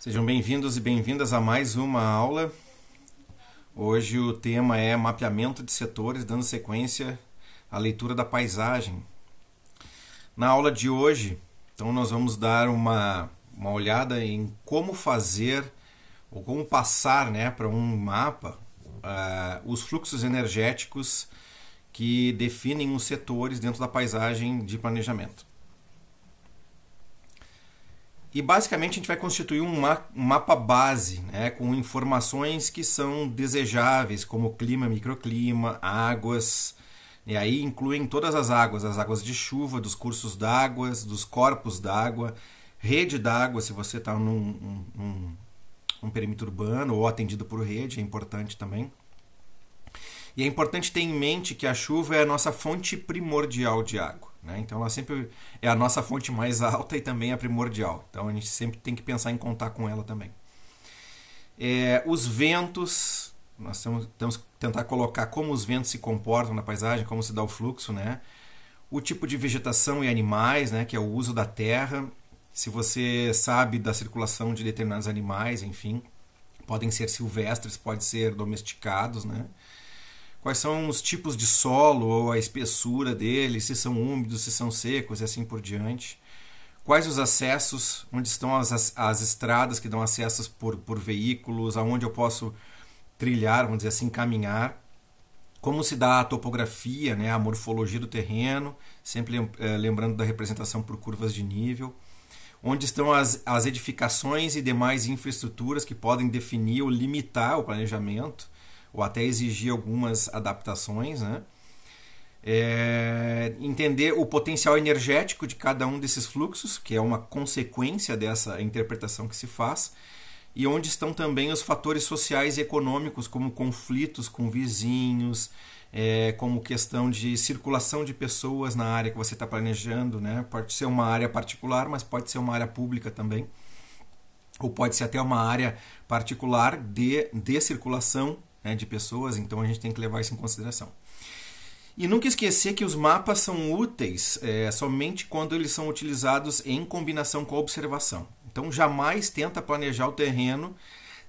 Sejam bem-vindos e bem-vindas a mais uma aula. Hoje o tema é mapeamento de setores, dando sequência à leitura da paisagem. Na aula de hoje, então nós vamos dar uma, uma olhada em como fazer ou como passar né, para um mapa uh, os fluxos energéticos que definem os setores dentro da paisagem de planejamento. E basicamente a gente vai constituir um, mapa base, né, com informações que são desejáveis, como clima, microclima, águas. E né, aí incluem todas as águas, as águas de chuva, dos cursos d'água, dos corpos d'água, rede d'água, se você está num um, um perímetro urbano ou atendido por rede, é importante também. E é importante ter em mente que a chuva é a nossa fonte primordial de água. Né? Então ela sempre é a nossa fonte mais alta e também a primordial. Então a gente sempre tem que pensar em contar com ela também. É, os ventos, nós temos, temos que tentar colocar como os ventos se comportam na paisagem, como se dá o fluxo, né? O tipo de vegetação e animais, né? Que é o uso da terra. Se você sabe da circulação de determinados animais, enfim, podem ser silvestres, podem ser domesticados, né? quais são os tipos de solo ou a espessura dele, se são úmidos, se são secos e assim por diante. Quais os acessos, onde estão as, as estradas que dão acessos por, por veículos, aonde eu posso trilhar, vamos dizer assim, caminhar. Como se dá a topografia, né, a morfologia do terreno, sempre é, lembrando da representação por curvas de nível. Onde estão as, as edificações e demais infraestruturas que podem definir ou limitar o planejamento ou até exigir algumas adaptações, né? É, entender o potencial energético de cada um desses fluxos, que é uma consequência dessa interpretação que se faz, e onde estão também os fatores sociais e econômicos, como conflitos com vizinhos, é, como questão de circulação de pessoas na área que você está planejando, né? pode ser uma área particular, mas pode ser uma área pública também, ou pode ser até uma área particular de, de circulação né, de pessoas, então a gente tem que levar isso em consideração. E nunca esquecer que os mapas são úteis é, somente quando eles são utilizados em combinação com a observação. Então jamais tenta planejar o terreno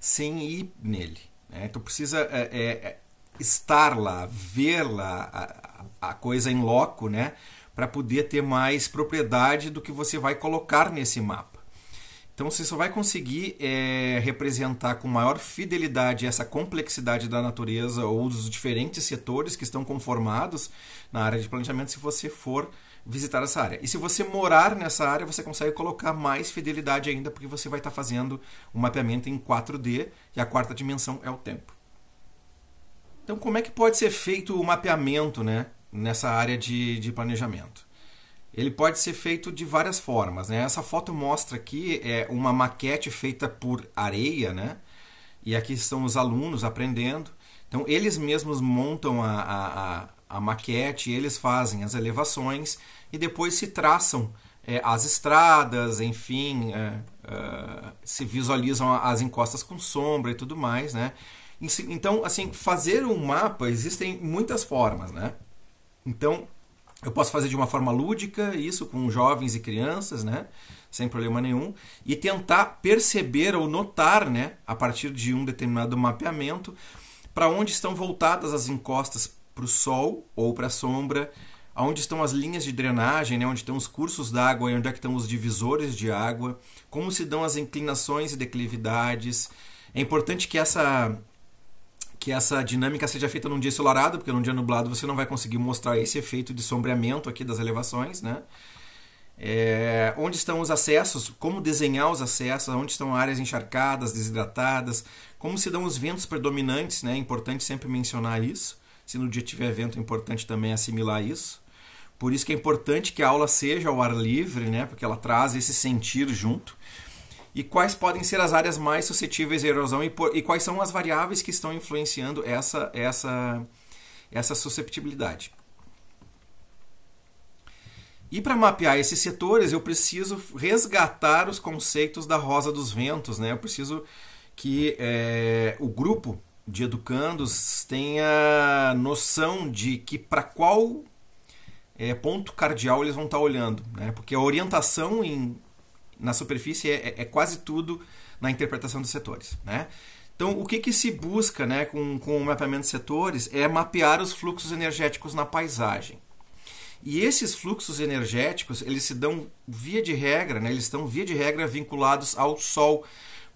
sem ir nele. Né? Então precisa é, é, é estar lá, ver lá a, a coisa em loco, né? Para poder ter mais propriedade do que você vai colocar nesse mapa. Então você só vai conseguir é, representar com maior fidelidade essa complexidade da natureza ou dos diferentes setores que estão conformados na área de planejamento se você for visitar essa área. E se você morar nessa área, você consegue colocar mais fidelidade ainda, porque você vai estar tá fazendo um mapeamento em 4D e a quarta dimensão é o tempo. Então, como é que pode ser feito o mapeamento né, nessa área de, de planejamento? ele pode ser feito de várias formas. Né? Essa foto mostra aqui é uma maquete feita por areia, né? e aqui estão os alunos aprendendo. Então, eles mesmos montam a, a, a, a maquete, eles fazem as elevações e depois se traçam é, as estradas, enfim, é, é, se visualizam as encostas com sombra e tudo mais. Né? Então, assim, fazer um mapa existem muitas formas. Né? Então, eu posso fazer de uma forma lúdica isso com jovens e crianças, né? Sem problema nenhum. E tentar perceber ou notar, né? A partir de um determinado mapeamento, para onde estão voltadas as encostas para o sol ou para a sombra, aonde estão as linhas de drenagem, né? onde estão os cursos d'água e onde é que estão os divisores de água, como se dão as inclinações e declividades. É importante que essa que essa dinâmica seja feita num dia ensolarado, porque num dia nublado você não vai conseguir mostrar esse efeito de sombreamento aqui das elevações, né? É, onde estão os acessos, como desenhar os acessos, onde estão áreas encharcadas, desidratadas, como se dão os ventos predominantes, né? É importante sempre mencionar isso. Se no dia tiver vento, é importante também assimilar isso. Por isso que é importante que a aula seja ao ar livre, né? Porque ela traz esse sentir junto e quais podem ser as áreas mais suscetíveis à erosão e, por, e quais são as variáveis que estão influenciando essa, essa, essa susceptibilidade. E para mapear esses setores, eu preciso resgatar os conceitos da rosa dos ventos, né? Eu preciso que é, o grupo de educandos tenha noção de que para qual é, ponto cardial eles vão estar tá olhando, né? Porque a orientação em na superfície é, é, é quase tudo na interpretação dos setores. Né? Então, o que, que se busca né, com, com o mapeamento de setores é mapear os fluxos energéticos na paisagem. E esses fluxos energéticos, eles se dão via de regra, né? eles estão via de regra vinculados ao Sol.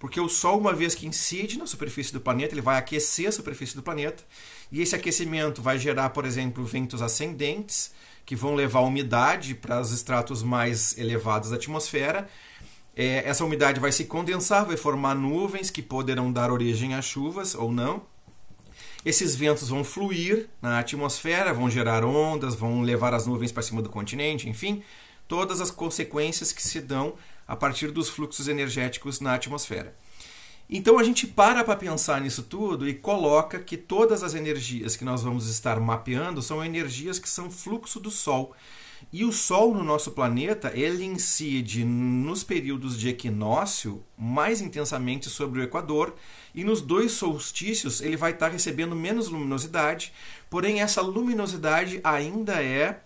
Porque o Sol, uma vez que incide na superfície do planeta, ele vai aquecer a superfície do planeta. E esse aquecimento vai gerar, por exemplo, ventos ascendentes, que vão levar umidade para os estratos mais elevados da atmosfera. É, essa umidade vai se condensar, vai formar nuvens que poderão dar origem a chuvas ou não. Esses ventos vão fluir na atmosfera, vão gerar ondas, vão levar as nuvens para cima do continente, enfim, todas as consequências que se dão a partir dos fluxos energéticos na atmosfera. Então a gente para para pensar nisso tudo e coloca que todas as energias que nós vamos estar mapeando são energias que são fluxo do Sol. E o Sol no nosso planeta, ele incide nos períodos de equinócio mais intensamente sobre o Equador e nos dois solstícios ele vai estar recebendo menos luminosidade, porém essa luminosidade ainda é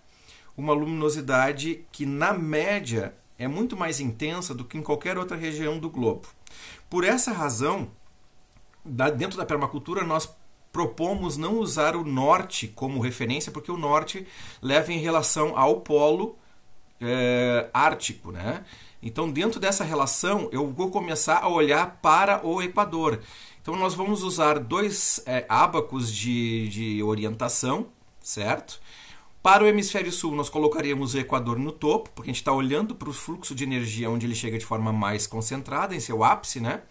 uma luminosidade que na média é muito mais intensa do que em qualquer outra região do globo. Por essa razão, dentro da permacultura nós propomos não usar o norte como referência, porque o norte leva em relação ao polo é, ártico, né? Então, dentro dessa relação, eu vou começar a olhar para o Equador. Então, nós vamos usar dois é, de, de orientação, certo? Para o hemisfério sul, nós colocaríamos o Equador no topo, porque a gente está olhando para o fluxo de energia onde ele chega de forma mais concentrada, em seu ápice, né?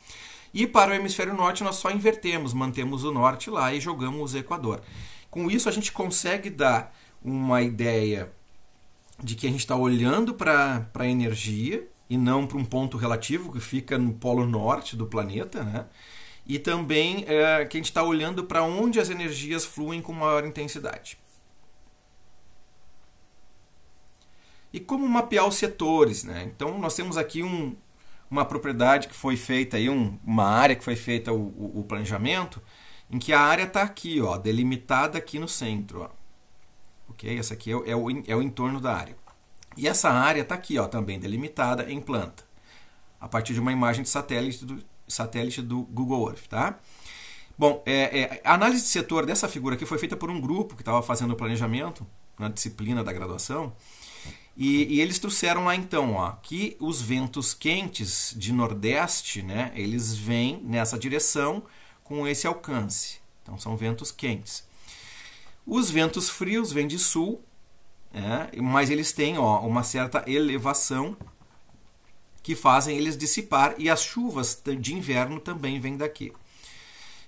E para o hemisfério norte nós só invertemos, mantemos o norte lá e jogamos o equador. Com isso a gente consegue dar uma ideia de que a gente está olhando para a energia e não para um ponto relativo que fica no polo norte do planeta, né? E também é, que a gente está olhando para onde as energias fluem com maior intensidade. E como mapear os setores, né? Então nós temos aqui um, uma propriedade que foi feita aí, um, uma área que foi feita o, o, o planejamento, em que a área está aqui, ó, delimitada aqui no centro. Ó. Ok? Essa aqui é, é, o, é o entorno da área. E essa área está aqui, ó, também delimitada em planta, a partir de uma imagem de satélite do, satélite do Google Earth. Tá? Bom, é, é, a análise de setor dessa figura aqui foi feita por um grupo que estava fazendo o planejamento na disciplina da graduação e, e, eles trouxeram lá então ó, que os ventos quentes de nordeste, né, eles vêm nessa direção com esse alcance. Então são ventos quentes. Os ventos frios vêm de sul, né, mas eles têm ó, uma certa elevação que fazem eles dissipar e as chuvas de inverno também vêm daqui.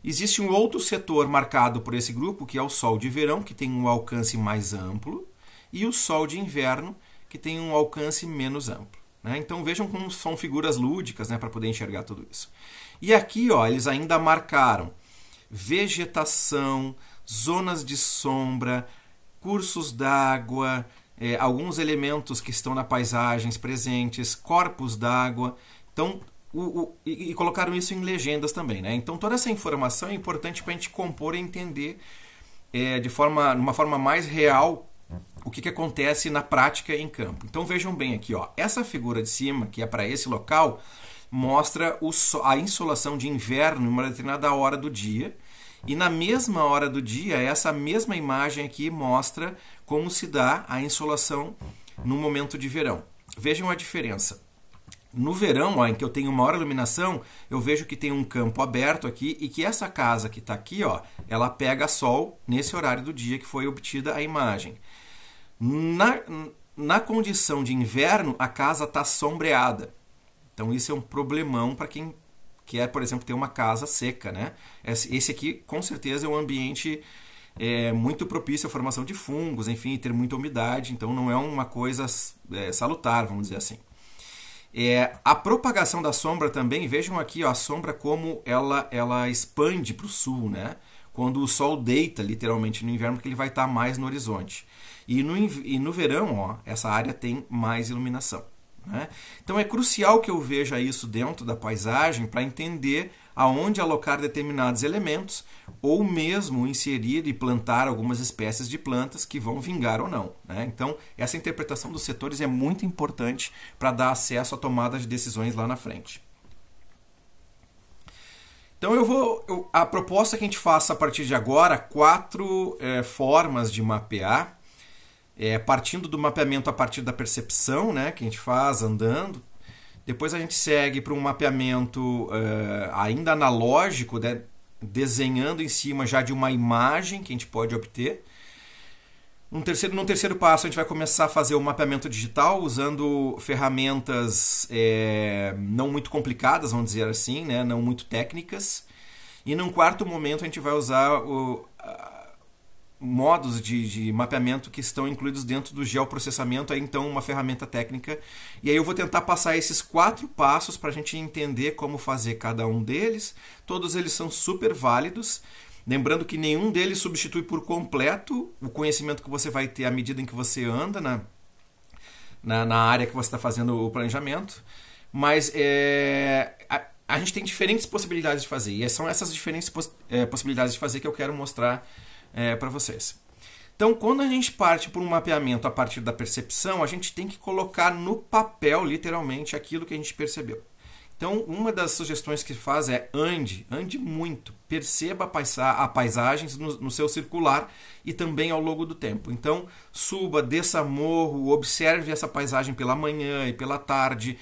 Existe um outro setor marcado por esse grupo que é o sol de verão, que tem um alcance mais amplo, e o sol de inverno, que tem um alcance menos amplo. Né? Então vejam como são figuras lúdicas né, para poder enxergar tudo isso. E aqui ó, eles ainda marcaram vegetação, zonas de sombra, cursos d'água, é, alguns elementos que estão na paisagem presentes, corpos d'água. Então, o, o, e, e, colocaram isso em legendas também, né? Então toda essa informação é importante para a gente compor e entender é, de forma, uma forma mais real o que, que acontece na prática em campo. Então vejam bem aqui, ó, essa figura de cima, que é para esse local, mostra a insolação de inverno em uma determinada hora do dia. E na mesma hora do dia, essa mesma imagem aqui mostra como se dá a insolação no momento de verão. Vejam a diferença. No verão, ó, em que eu tenho maior iluminação, eu vejo que tem um campo aberto aqui e que essa casa que está aqui, ó, ela pega sol nesse horário do dia que foi obtida a imagem. Na, na condição de inverno, a casa está sombreada. Então isso é um problemão para quem quer, por exemplo, ter uma casa seca, né? Esse aqui, com certeza, é um ambiente é, muito propício à formação de fungos, enfim, ter muita umidade. Então não é uma coisa é, salutar, vamos dizer assim. É, a propagação da sombra também, vejam aqui ó, a sombra como ela, ela expande para o sul, né? Quando o sol deita literalmente no inverno, porque ele vai estar tá mais no horizonte. E no, e no verão, ó, essa área tem mais iluminação. Né? Então é crucial que eu veja isso dentro da paisagem para entender aonde alocar determinados elementos ou mesmo inserir e plantar algumas espécies de plantas que vão vingar ou não. Né? Então essa interpretação dos setores é muito importante para dar acesso à tomada de decisões lá na frente. Então eu vou. Eu, a proposta que a gente faça a partir de agora, quatro é, formas de mapear é, partindo do mapeamento a partir da percepção, né, que a gente faz andando. Depois a gente segue para um mapeamento uh, ainda analógico, né, desenhando em cima já de uma imagem que a gente pode obter. Um terceiro, num terceiro passo, a gente vai começar a fazer o mapeamento digital usando ferramentas é, não muito complicadas, vamos dizer assim, né? não muito técnicas. E num quarto momento, a gente vai usar o, modos de, de, mapeamento que estão incluídos dentro do geoprocessamento, é então uma ferramenta técnica. E aí eu vou tentar passar esses quatro passos para a gente entender como fazer cada um deles. Todos eles são super válidos. Lembrando que nenhum deles substitui por completo o conhecimento que você vai ter à medida em que você anda na, na, na área que você está fazendo o planejamento. Mas é, a, a, gente tem diferentes possibilidades de fazer. E são essas diferentes poss, é, possibilidades de fazer que eu quero mostrar é, para vocês. Então, quando a gente parte por um mapeamento a partir da percepção, a gente tem que colocar no papel, literalmente, aquilo que a gente percebeu. Então, uma das sugestões que faz é ande, ande muito, perceba a, paisa a paisagem no, no, seu circular e também ao longo do tempo. Então, suba, desça morro, observe essa paisagem pela manhã e pela tarde,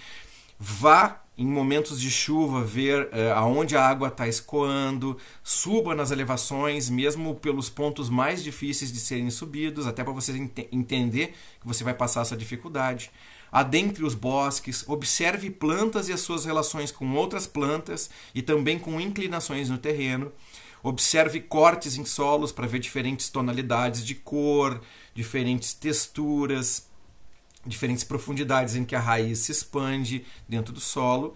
vá em momentos de chuva, ver eh, aonde a água está escoando, suba nas elevações, mesmo pelos pontos mais difíceis de serem subidos, até para você ent entender que você vai passar essa dificuldade. Adentre os bosques, observe plantas e as suas relações com outras plantas e também com inclinações no terreno. Observe cortes em solos para ver diferentes tonalidades de cor, diferentes texturas, diferentes profundidades em que a raiz se expande dentro do solo.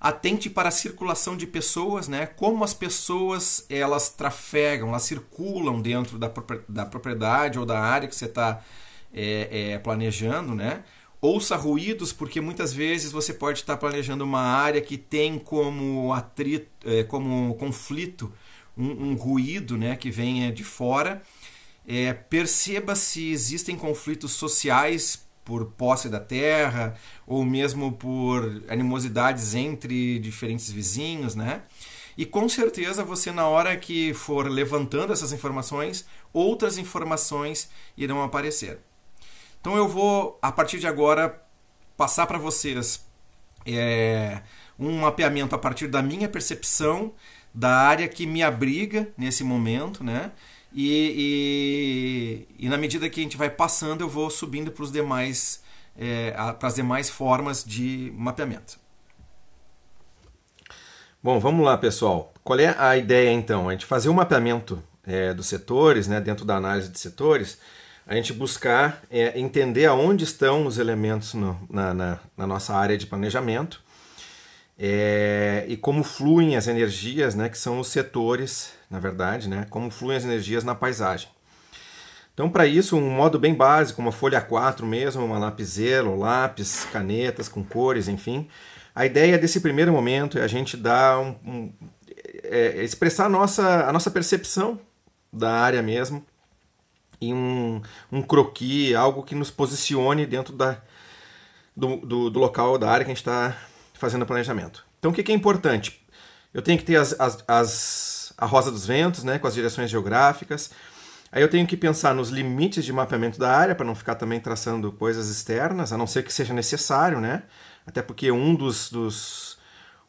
Atente para a circulação de pessoas, né? Como as pessoas elas trafegam, elas circulam dentro da propriedade ou da área que você está é, é, planejando, né? Ouça ruídos, porque muitas vezes você pode estar tá planejando uma área que tem como atrito, é, como conflito um, um ruído, né? Que venha de fora. É, perceba se existem conflitos sociais por posse da terra, ou mesmo por animosidades entre diferentes vizinhos, né? E com certeza você, na hora que for levantando essas informações, outras informações irão aparecer. Então eu vou, a partir de agora, passar para vocês é, um mapeamento a partir da minha percepção da área que me abriga nesse momento, né? E, e, e, na medida que a gente vai passando, eu vou subindo para os demais é, para as demais formas de mapeamento. Bom, vamos lá, pessoal. Qual é a ideia então? A gente fazer o um mapeamento é, dos setores, né, dentro da análise de setores, a gente buscar é, entender aonde estão os elementos no, na, na, na nossa área de planejamento é, e como fluem as energias, né, que são os setores, na verdade, né, como fluem as energias na paisagem. Então, para isso, um modo bem básico, uma folha A4 mesmo, uma lapiseira, lápis, canetas com cores, enfim. A ideia desse primeiro momento é a gente dar um, um é, é, expressar a nossa, a nossa percepção da área mesmo em um, um croqui, algo que nos posicione dentro da, do, do, do local, da área que a gente está fazendo planejamento. Então o que, é importante? Eu tenho que ter as, as, as, a rosa dos ventos, né, com as direções geográficas. Aí eu tenho que pensar nos limites de mapeamento da área para não ficar também traçando coisas externas, a não ser que seja necessário, né? Até porque um dos, dos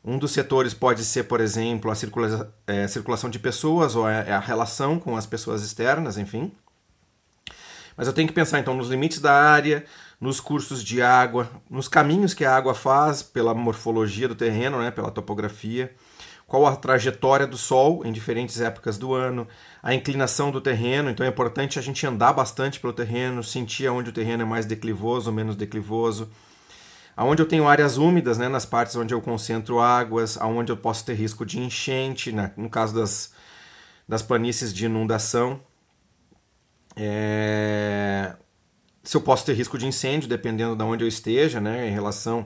um dos setores pode ser, por exemplo, a circula é, circulação de pessoas ou é, é a relação com as pessoas externas, enfim. Mas eu tenho que pensar então nos limites da área, nos cursos de água, nos caminhos que a água faz pela morfologia do terreno, né, pela topografia, qual a trajetória do sol em diferentes épocas do ano, a inclinação do terreno, então é importante a gente andar bastante pelo terreno, sentir onde o terreno é mais declivoso, ou menos declivoso, aonde eu tenho áreas úmidas, né, nas partes onde eu concentro águas, aonde eu posso ter risco de enchente, né, no caso das, das planícies de inundação. É se eu posso ter risco de incêndio, dependendo de onde eu esteja, né, em relação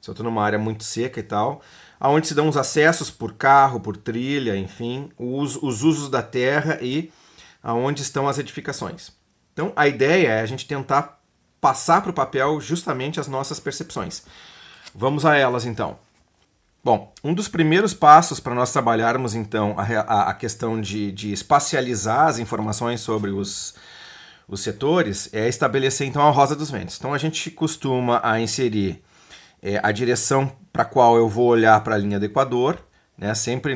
se eu estou numa área muito seca e tal, aonde se dão os acessos por carro, por trilha, enfim, os, os usos da terra e aonde estão as edificações. Então a ideia é a gente tentar passar para o papel justamente as nossas percepções. Vamos a elas então. Bom, um dos primeiros passos para nós trabalharmos então a, a, a questão de, de espacializar as informações sobre os, os setores é estabelecer então a rosa dos ventos. Então a gente costuma a inserir é, a direção para qual eu vou olhar para a linha do Equador, né? Sempre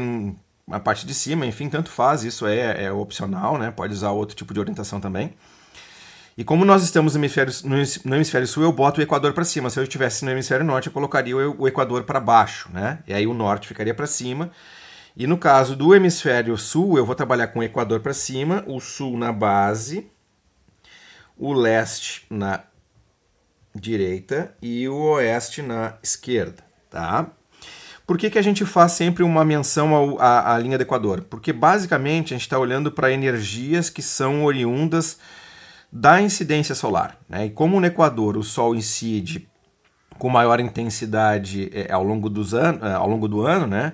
na parte de cima, enfim, tanto faz, isso é, é opcional, né? Pode usar outro tipo de orientação também. E como nós estamos no hemisfério, no hemisfério sul, eu boto o Equador para cima. Se eu estivesse no hemisfério norte, eu colocaria o Equador para baixo, né? E aí o norte ficaria para cima. E no caso do hemisfério sul, eu vou trabalhar com o Equador para cima, o sul na base o leste na direita e o oeste na esquerda, tá? Por que, que a gente faz sempre uma menção à, à linha do Equador? Porque basicamente a gente está olhando para energias que são oriundas da incidência solar. Né? E como no Equador o Sol incide com maior intensidade é, ao, longo dos an é, ao longo do ano, né?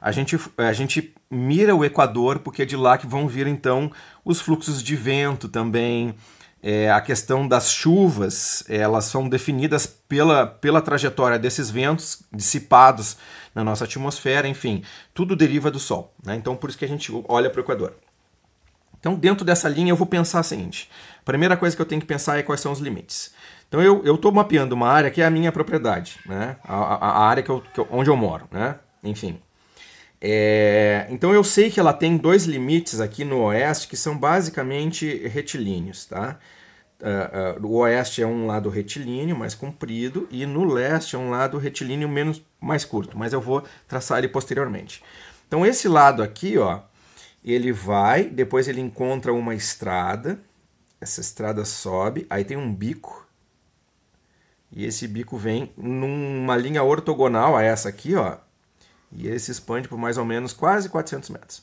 a, gente, a gente mira o Equador porque é de lá que vão vir então os fluxos de vento também, é, a questão das chuvas, elas são definidas pela, pela trajetória desses ventos dissipados na nossa atmosfera, enfim, tudo deriva do Sol. Né? Então, por isso que a gente olha para o Equador. Então, dentro dessa linha, eu vou pensar o seguinte: a primeira coisa que eu tenho que pensar é quais são os limites. Então, eu estou mapeando uma área que é a minha propriedade, né? a, a, a área que eu, que eu, onde eu moro, né? enfim. É, então eu sei que ela tem dois limites aqui no oeste que são basicamente retilíneos, tá? Uh, uh, o oeste é um lado retilíneo mais comprido e no leste é um lado retilíneo menos mais curto, mas eu vou traçar ele posteriormente. Então esse lado aqui, ó, ele vai, depois ele encontra uma estrada, essa estrada sobe, aí tem um bico e esse bico vem numa linha ortogonal a essa aqui, ó, e ele se expande por mais ou menos quase 400 metros.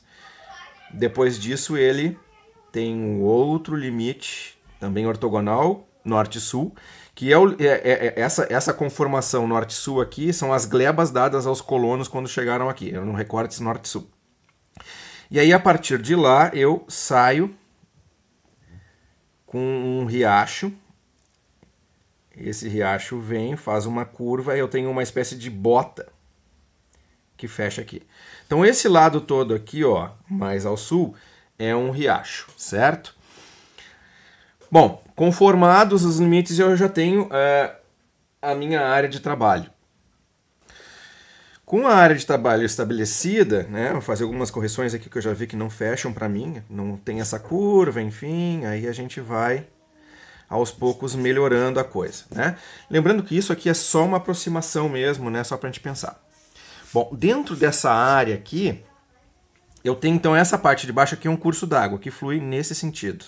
Depois disso, ele tem um outro limite, também ortogonal, norte-sul, que é, o, é, é, é, essa, essa conformação norte-sul aqui são as glebas dadas aos colonos quando chegaram aqui, eram recortes norte-sul. E aí, a partir de lá, eu saio com um riacho. Esse riacho vem, faz uma curva, eu tenho uma espécie de bota que fecha aqui. Então esse lado todo aqui, ó, mais ao sul, é um riacho, certo? Bom, conformados os limites, eu já tenho é, a minha área de trabalho. Com a área de trabalho estabelecida, né, vou fazer algumas correções aqui que eu já vi que não fecham para mim, não tem essa curva, enfim, aí a gente vai aos poucos melhorando a coisa. Né? Lembrando que isso aqui é só uma aproximação mesmo, né, só para a gente pensar. Bom, dentro dessa área aqui, eu tenho então essa parte de baixo aqui um curso d'água que flui nesse sentido.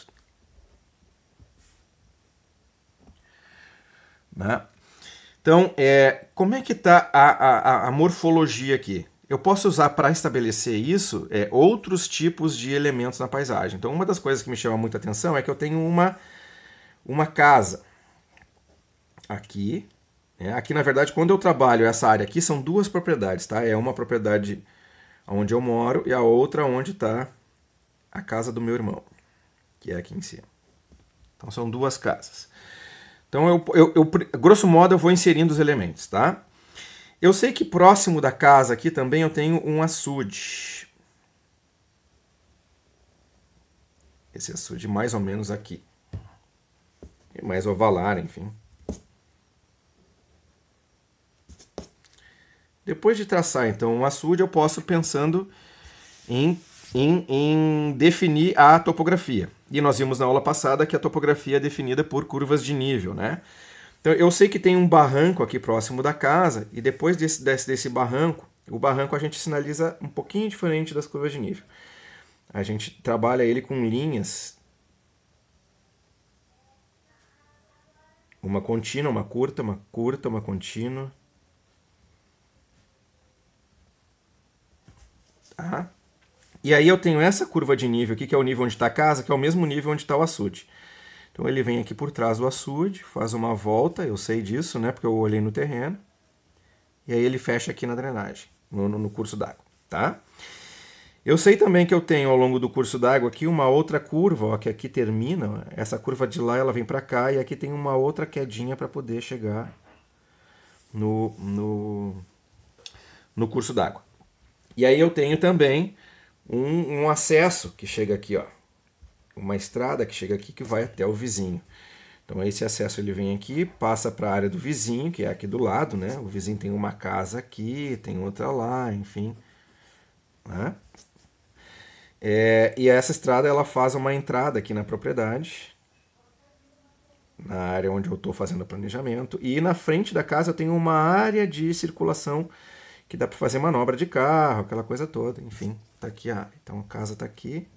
Né? Então, é, como é que está a, a, a, morfologia aqui? Eu posso usar para estabelecer isso é, outros tipos de elementos na paisagem. Então, uma das coisas que me chama muita atenção é que eu tenho uma, uma casa aqui, é, aqui, na verdade, quando eu trabalho essa área aqui, são duas propriedades, tá? É uma propriedade onde eu moro e a outra onde está a casa do meu irmão, que é aqui em cima. Então, são duas casas. Então, eu, eu, eu grosso modo, eu vou inserindo os elementos, tá? Eu sei que próximo da casa aqui também eu tenho um açude. Esse açude mais ou menos aqui. É mais ovalar, enfim. Depois de traçar então um açude, eu posso pensando em, em, em definir a topografia. E nós vimos na aula passada que a topografia é definida por curvas de nível, né? Então eu sei que tem um barranco aqui próximo da casa e depois desse, desse, desse barranco, o barranco a gente sinaliza um pouquinho diferente das curvas de nível. A gente trabalha ele com linhas uma contínua, uma curta, uma curta, uma contínua. Tá? E aí eu tenho essa curva de nível aqui, que é o nível onde está a casa, que é o mesmo nível onde está o açude. Então ele vem aqui por trás do açude, faz uma volta, eu sei disso, né? Porque eu olhei no terreno. E aí ele fecha aqui na drenagem, no, no curso d'água, tá? Eu sei também que eu tenho ao longo do curso d'água aqui uma outra curva, ó, que aqui termina, ó, essa curva de lá ela vem para cá e aqui tem uma outra quedinha para poder chegar no, no, no curso d'água. E aí eu tenho também um, um acesso que chega aqui, ó, uma estrada que chega aqui que vai até o vizinho. Então esse acesso ele vem aqui, passa para a área do vizinho, que é aqui do lado, né? O vizinho tem uma casa aqui, tem outra lá, enfim. Né? É, e essa estrada ela faz uma entrada aqui na propriedade, na área onde eu estou fazendo o planejamento, e na frente da casa eu tenho uma área de circulação que dá para fazer manobra de carro, aquela coisa toda. Enfim, tá aqui a Então a casa tá aqui.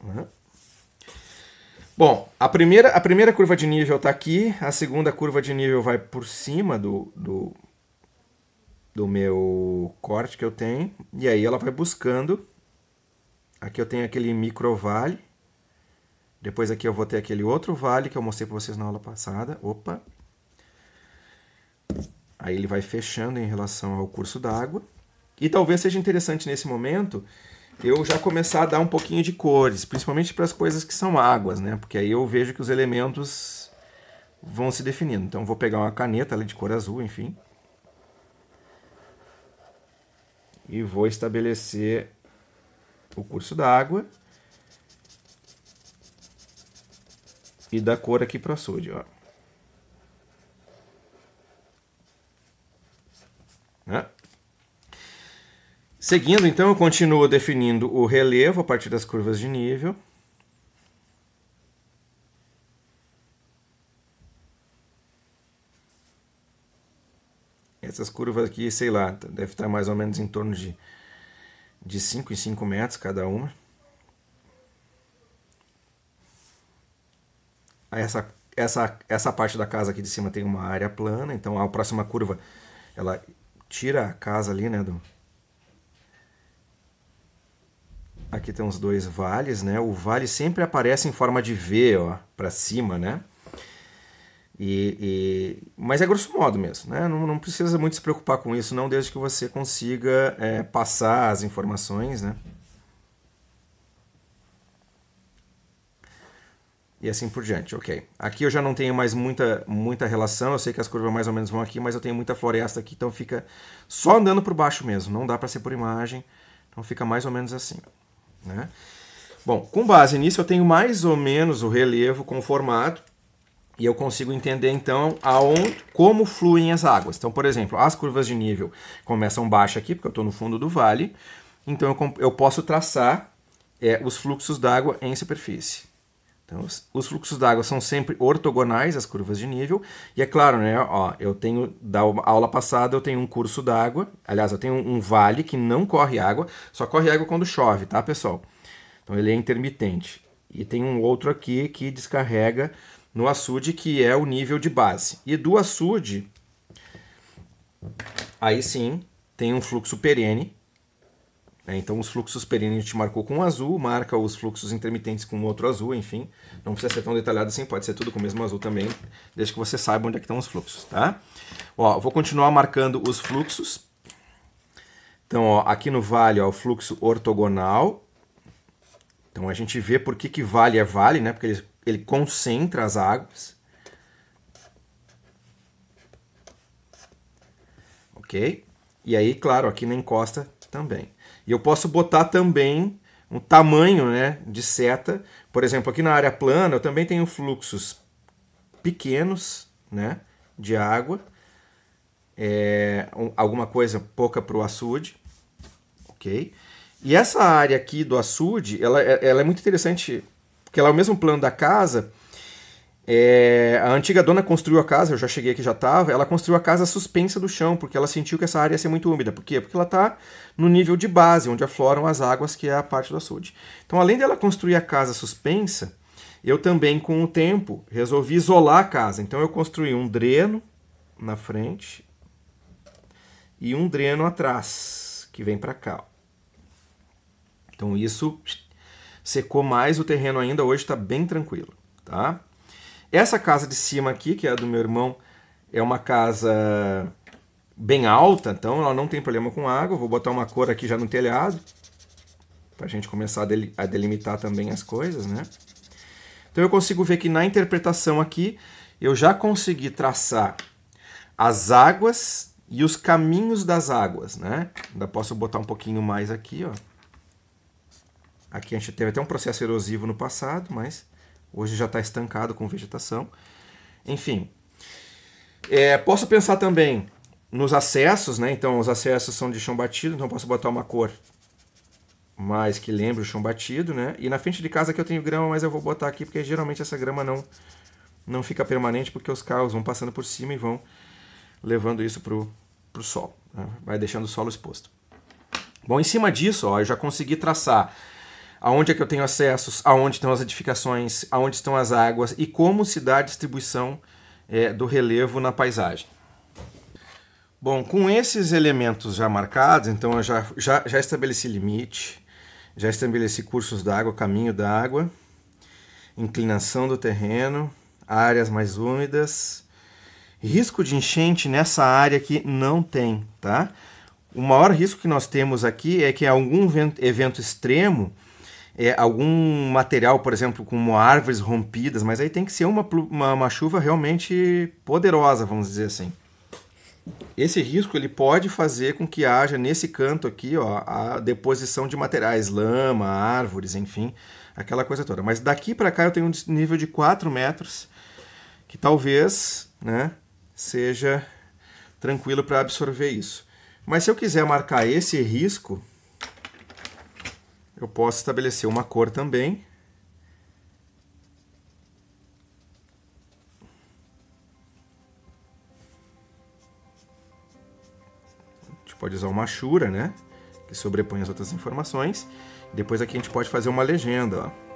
Uhum. Bom, a primeira, a primeira curva de nível está aqui, a segunda curva de nível vai por cima do, do, do meu corte que eu tenho, e aí ela vai buscando. Aqui eu tenho aquele micro vale, depois aqui eu vou ter aquele outro vale que eu mostrei para vocês na aula passada. Opa! Aí ele vai fechando em relação ao curso d'água. E talvez seja interessante nesse momento eu já começar a dar um pouquinho de cores, principalmente para as coisas que são águas, né? Porque aí eu vejo que os elementos vão se definindo. Então vou pegar uma caneta é de cor azul, enfim. E vou estabelecer o curso da água e da cor aqui para o açude, ó. Né? Seguindo, então, eu continuo definindo o relevo a partir das curvas de nível. Essas curvas aqui, sei lá, tá, deve estar mais ou menos em torno de, de 5 em 5 metros cada uma. Essa, essa, essa parte da casa aqui de cima tem uma área plana, então a próxima curva ela tira a casa ali, né? Do... Aqui tem uns dois vales, né? O vale sempre aparece em forma de V, ó, para cima, né? E, e, Mas é grosso modo mesmo, né? Não, não, precisa muito se preocupar com isso, não, desde que você consiga é, passar as informações, né? e assim por diante. Ok. Aqui eu já não tenho mais muita, muita relação, eu sei que as curvas mais ou menos vão aqui, mas eu tenho muita floresta aqui, então fica só andando por baixo mesmo, não dá para ser por imagem, então fica mais ou menos assim. Né? Bom, com base nisso eu tenho mais ou menos o relevo conformado e eu consigo entender então aonde, como fluem as águas. Então, por exemplo, as curvas de nível começam baixa aqui, porque eu estou no fundo do vale, então eu, eu posso traçar é, os fluxos d'água em superfície. Então, os fluxos d'água são sempre ortogonais às curvas de nível. E é claro, né? Ó, eu tenho, da aula passada, eu tenho um curso d'água. Aliás, eu tenho um vale que não corre água, só corre água quando chove, tá, pessoal? Então, ele é intermitente. E tem um outro aqui que descarrega no açude, que é o nível de base. E do açude, aí sim, tem um fluxo perene, né? Então, os fluxos perenes a gente marcou com um azul, marca os fluxos intermitentes com outro azul, enfim. Não precisa ser tão detalhado assim, pode ser tudo com o mesmo azul também, desde que você saiba onde é que estão os fluxos, tá? Ó, vou continuar marcando os fluxos. Então, ó, aqui no vale, ó, o fluxo ortogonal. Então, a gente vê por que, que vale é vale, né? Porque ele, ele concentra as águas. Ok? E aí, claro, aqui na encosta também. E eu posso botar também um tamanho né, de seta. Por exemplo, aqui na área plana eu também tenho fluxos pequenos né, de água. É, alguma coisa pouca para o açude. Ok? E essa área aqui do açude, ela, é, ela é muito interessante, porque ela é o mesmo plano da casa, é, a antiga dona construiu a casa, eu já cheguei aqui já estava, ela construiu a casa suspensa do chão, porque ela sentiu que essa área ia ser muito úmida. Por quê? Porque ela está no nível de base, onde afloram as águas, que é a parte do açude. Então, além dela construir a casa suspensa, eu também, com o tempo, resolvi isolar a casa. Então, eu construí um dreno na frente e um dreno atrás, que vem para cá. Então, isso secou mais o terreno ainda, hoje está bem tranquilo, tá? Essa casa de cima aqui, que é a do meu irmão, é uma casa bem alta, então ela não tem problema com água. Vou botar uma cor aqui já no telhado, para a gente começar a delimitar também as coisas, né? Então eu consigo ver que na interpretação aqui, eu já consegui traçar as águas e os caminhos das águas, né? Ainda posso botar um pouquinho mais aqui, ó. Aqui a gente teve até um processo erosivo no passado, mas Hoje já está estancado com vegetação. Enfim. É, posso pensar também nos acessos, né? Então, os acessos são de chão batido, então posso botar uma cor mais que lembre o chão batido, né? E na frente de casa que eu tenho grama, mas eu vou botar aqui porque geralmente essa grama não não fica permanente porque os carros vão passando por cima e vão levando isso pro pro solo, né? vai deixando o solo exposto. Bom, em cima disso, ó, eu já consegui traçar aonde é que eu tenho acessos, aonde estão as edificações, aonde estão as águas e como se dá a distribuição é, do relevo na paisagem. Bom, com esses elementos já marcados, então eu já, já, já estabeleci limite, já estabeleci cursos d'água, caminho da água, inclinação do terreno, áreas mais úmidas. Risco de enchente nessa área aqui não tem, tá? O maior risco que nós temos aqui é que algum evento extremo é, algum material, por exemplo, como árvores rompidas, mas aí tem que ser uma, uma, uma chuva realmente poderosa, vamos dizer assim. Esse risco ele pode fazer com que haja nesse canto aqui ó, a deposição de materiais, lama, árvores, enfim, aquela coisa toda. Mas daqui para cá eu tenho um nível de 4 metros, que talvez né, seja tranquilo para absorver isso. Mas se eu quiser marcar esse risco, eu posso estabelecer uma cor também. A gente pode usar uma chura, né? Que sobrepõe as outras informações. Depois aqui a gente pode fazer uma legenda, ó.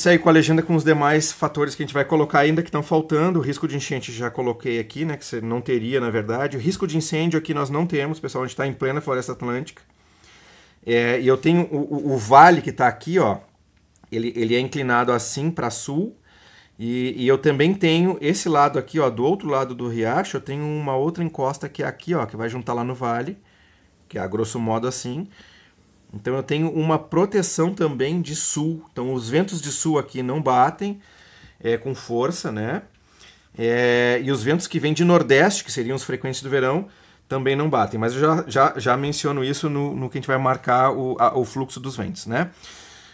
gente sair com a legenda com os demais fatores que a gente vai colocar ainda que estão faltando. O risco de enchente já coloquei aqui, né? Que você não teria, na verdade. O risco de incêndio aqui nós não temos, pessoal. A gente está em plena floresta atlântica. É, e eu tenho o, o, o vale que está aqui, ó. Ele, ele é inclinado assim para sul. E, e, eu também tenho esse lado aqui, ó, do outro lado do riacho, eu tenho uma outra encosta que é aqui, ó, que vai juntar lá no vale, que é a grosso modo assim. Então eu tenho uma proteção também de sul. Então os ventos de sul aqui não batem é, com força, né? É, e os ventos que vêm de nordeste, que seriam os frequentes do verão, também não batem. Mas eu já, já, já menciono isso no, no que a gente vai marcar o, a, o fluxo dos ventos, né?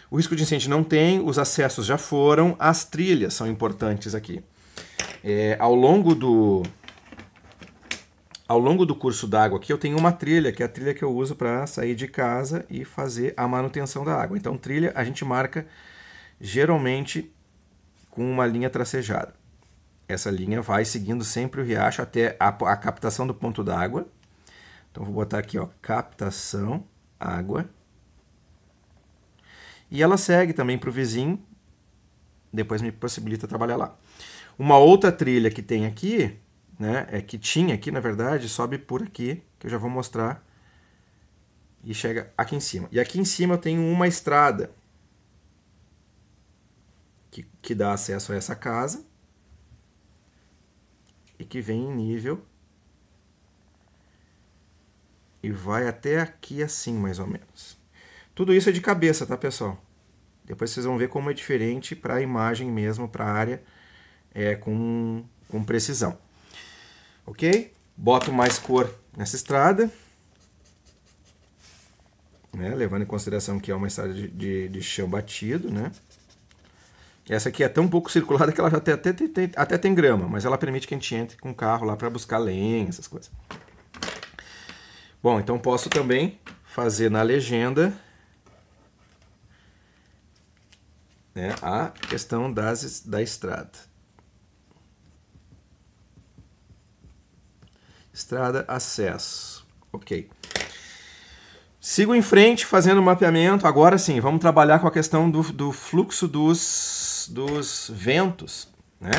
O risco de incêndio não tem, os acessos já foram, as trilhas são importantes aqui. É, ao longo do, ao longo do curso d'água aqui, eu tenho uma trilha, que é a trilha que eu uso para sair de casa e fazer a manutenção da água. Então, trilha a gente marca geralmente com uma linha tracejada. Essa linha vai seguindo sempre o riacho até a, a captação do ponto d'água. Então, vou botar aqui, ó, captação, água. E ela segue também para o vizinho, depois me possibilita trabalhar lá. Uma outra trilha que tem aqui né? É que tinha aqui, na verdade, sobe por aqui, que eu já vou mostrar. E chega aqui em cima. E aqui em cima eu tenho uma estrada que, que dá acesso a essa casa e que vem em nível e vai até aqui assim, mais ou menos. Tudo isso é de cabeça, tá, pessoal? Depois vocês vão ver como é diferente para a imagem mesmo, para a área, é, com, com precisão ok? Boto mais cor nessa estrada, né? levando em consideração que é uma estrada de, de, de chão batido, né? Essa aqui é tão pouco circulada que ela já até, tem, até tem grama, mas ela permite que a gente entre com o carro lá para buscar lenha, essas coisas. Bom, então posso também fazer na legenda né, a questão das, da estrada. estrada acesso. Ok. Sigo em frente fazendo o mapeamento. Agora sim, vamos trabalhar com a questão do, do fluxo dos, dos ventos. Né?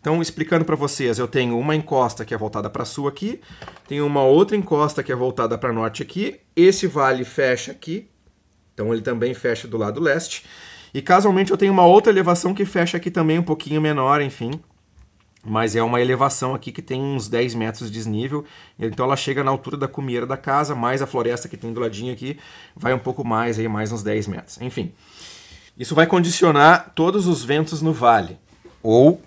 Então, explicando para vocês, eu tenho uma encosta que é voltada para sul aqui, tenho uma outra encosta que é voltada para norte aqui, esse vale fecha aqui, então ele também fecha do lado leste, e casualmente eu tenho uma outra elevação que fecha aqui também um pouquinho menor, enfim, mas é uma elevação aqui que tem uns 10 metros de desnível, então ela chega na altura da cumeira da casa, mais a floresta que tem do ladinho aqui, vai um pouco mais aí, mais uns 10 metros, enfim. Isso vai condicionar todos os ventos no vale, ou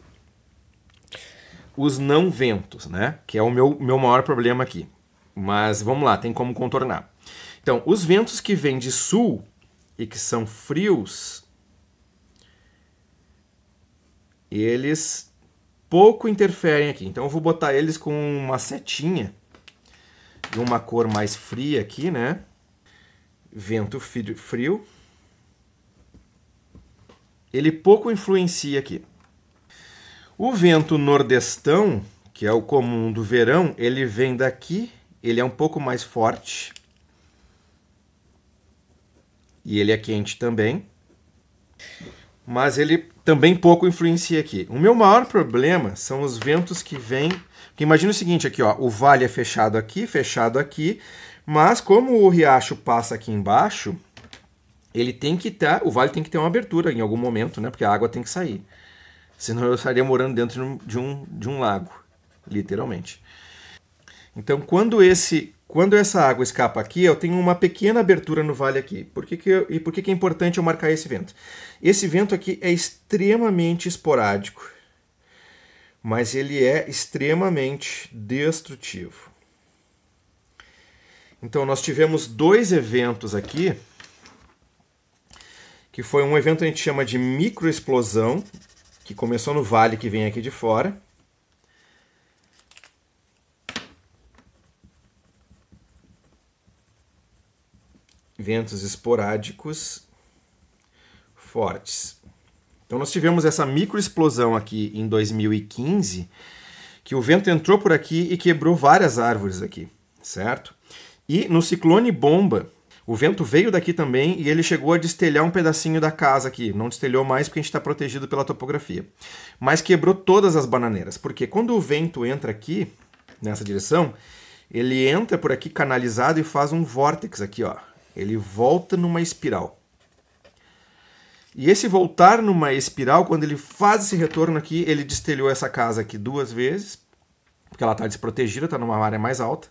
os não ventos, né? Que é o meu, meu maior problema aqui. Mas vamos lá, tem como contornar. Então, os ventos que vêm de sul e que são frios, eles pouco interferem aqui. Então eu vou botar eles com uma setinha de uma cor mais fria aqui, né? Vento frio. Ele pouco influencia aqui. O vento nordestão, que é o comum do verão, ele vem daqui, ele é um pouco mais forte. E ele é quente também mas ele também pouco influencia aqui. O meu maior problema são os ventos que vêm. Porque imagina o seguinte aqui, ó, o vale é fechado aqui, fechado aqui, mas como o riacho passa aqui embaixo, ele tem que estar, tá, o vale tem que ter uma abertura em algum momento, né? Porque a água tem que sair. Senão eu estaria morando dentro de um, de um lago, literalmente. Então, quando esse quando essa água escapa aqui, eu tenho uma pequena abertura no vale aqui. Por que que eu, e por que, que é importante eu marcar esse vento? Esse vento aqui é extremamente esporádico, mas ele é extremamente destrutivo. Então, nós tivemos dois eventos aqui, que foi um evento que a gente chama de microexplosão, que começou no vale que vem aqui de fora, ventos esporádicos fortes. Então nós tivemos essa microexplosão aqui em 2015, que o vento entrou por aqui e quebrou várias árvores aqui, certo? E no ciclone bomba, o vento veio daqui também e ele chegou a destelhar um pedacinho da casa aqui. Não destelhou mais porque a gente está protegido pela topografia. Mas quebrou todas as bananeiras, porque quando o vento entra aqui, nessa direção, ele entra por aqui canalizado e faz um vórtex aqui, ó. Ele volta numa espiral. E esse voltar numa espiral, quando ele faz esse retorno aqui, ele destelhou essa casa aqui duas vezes, porque ela está desprotegida, está numa área mais alta,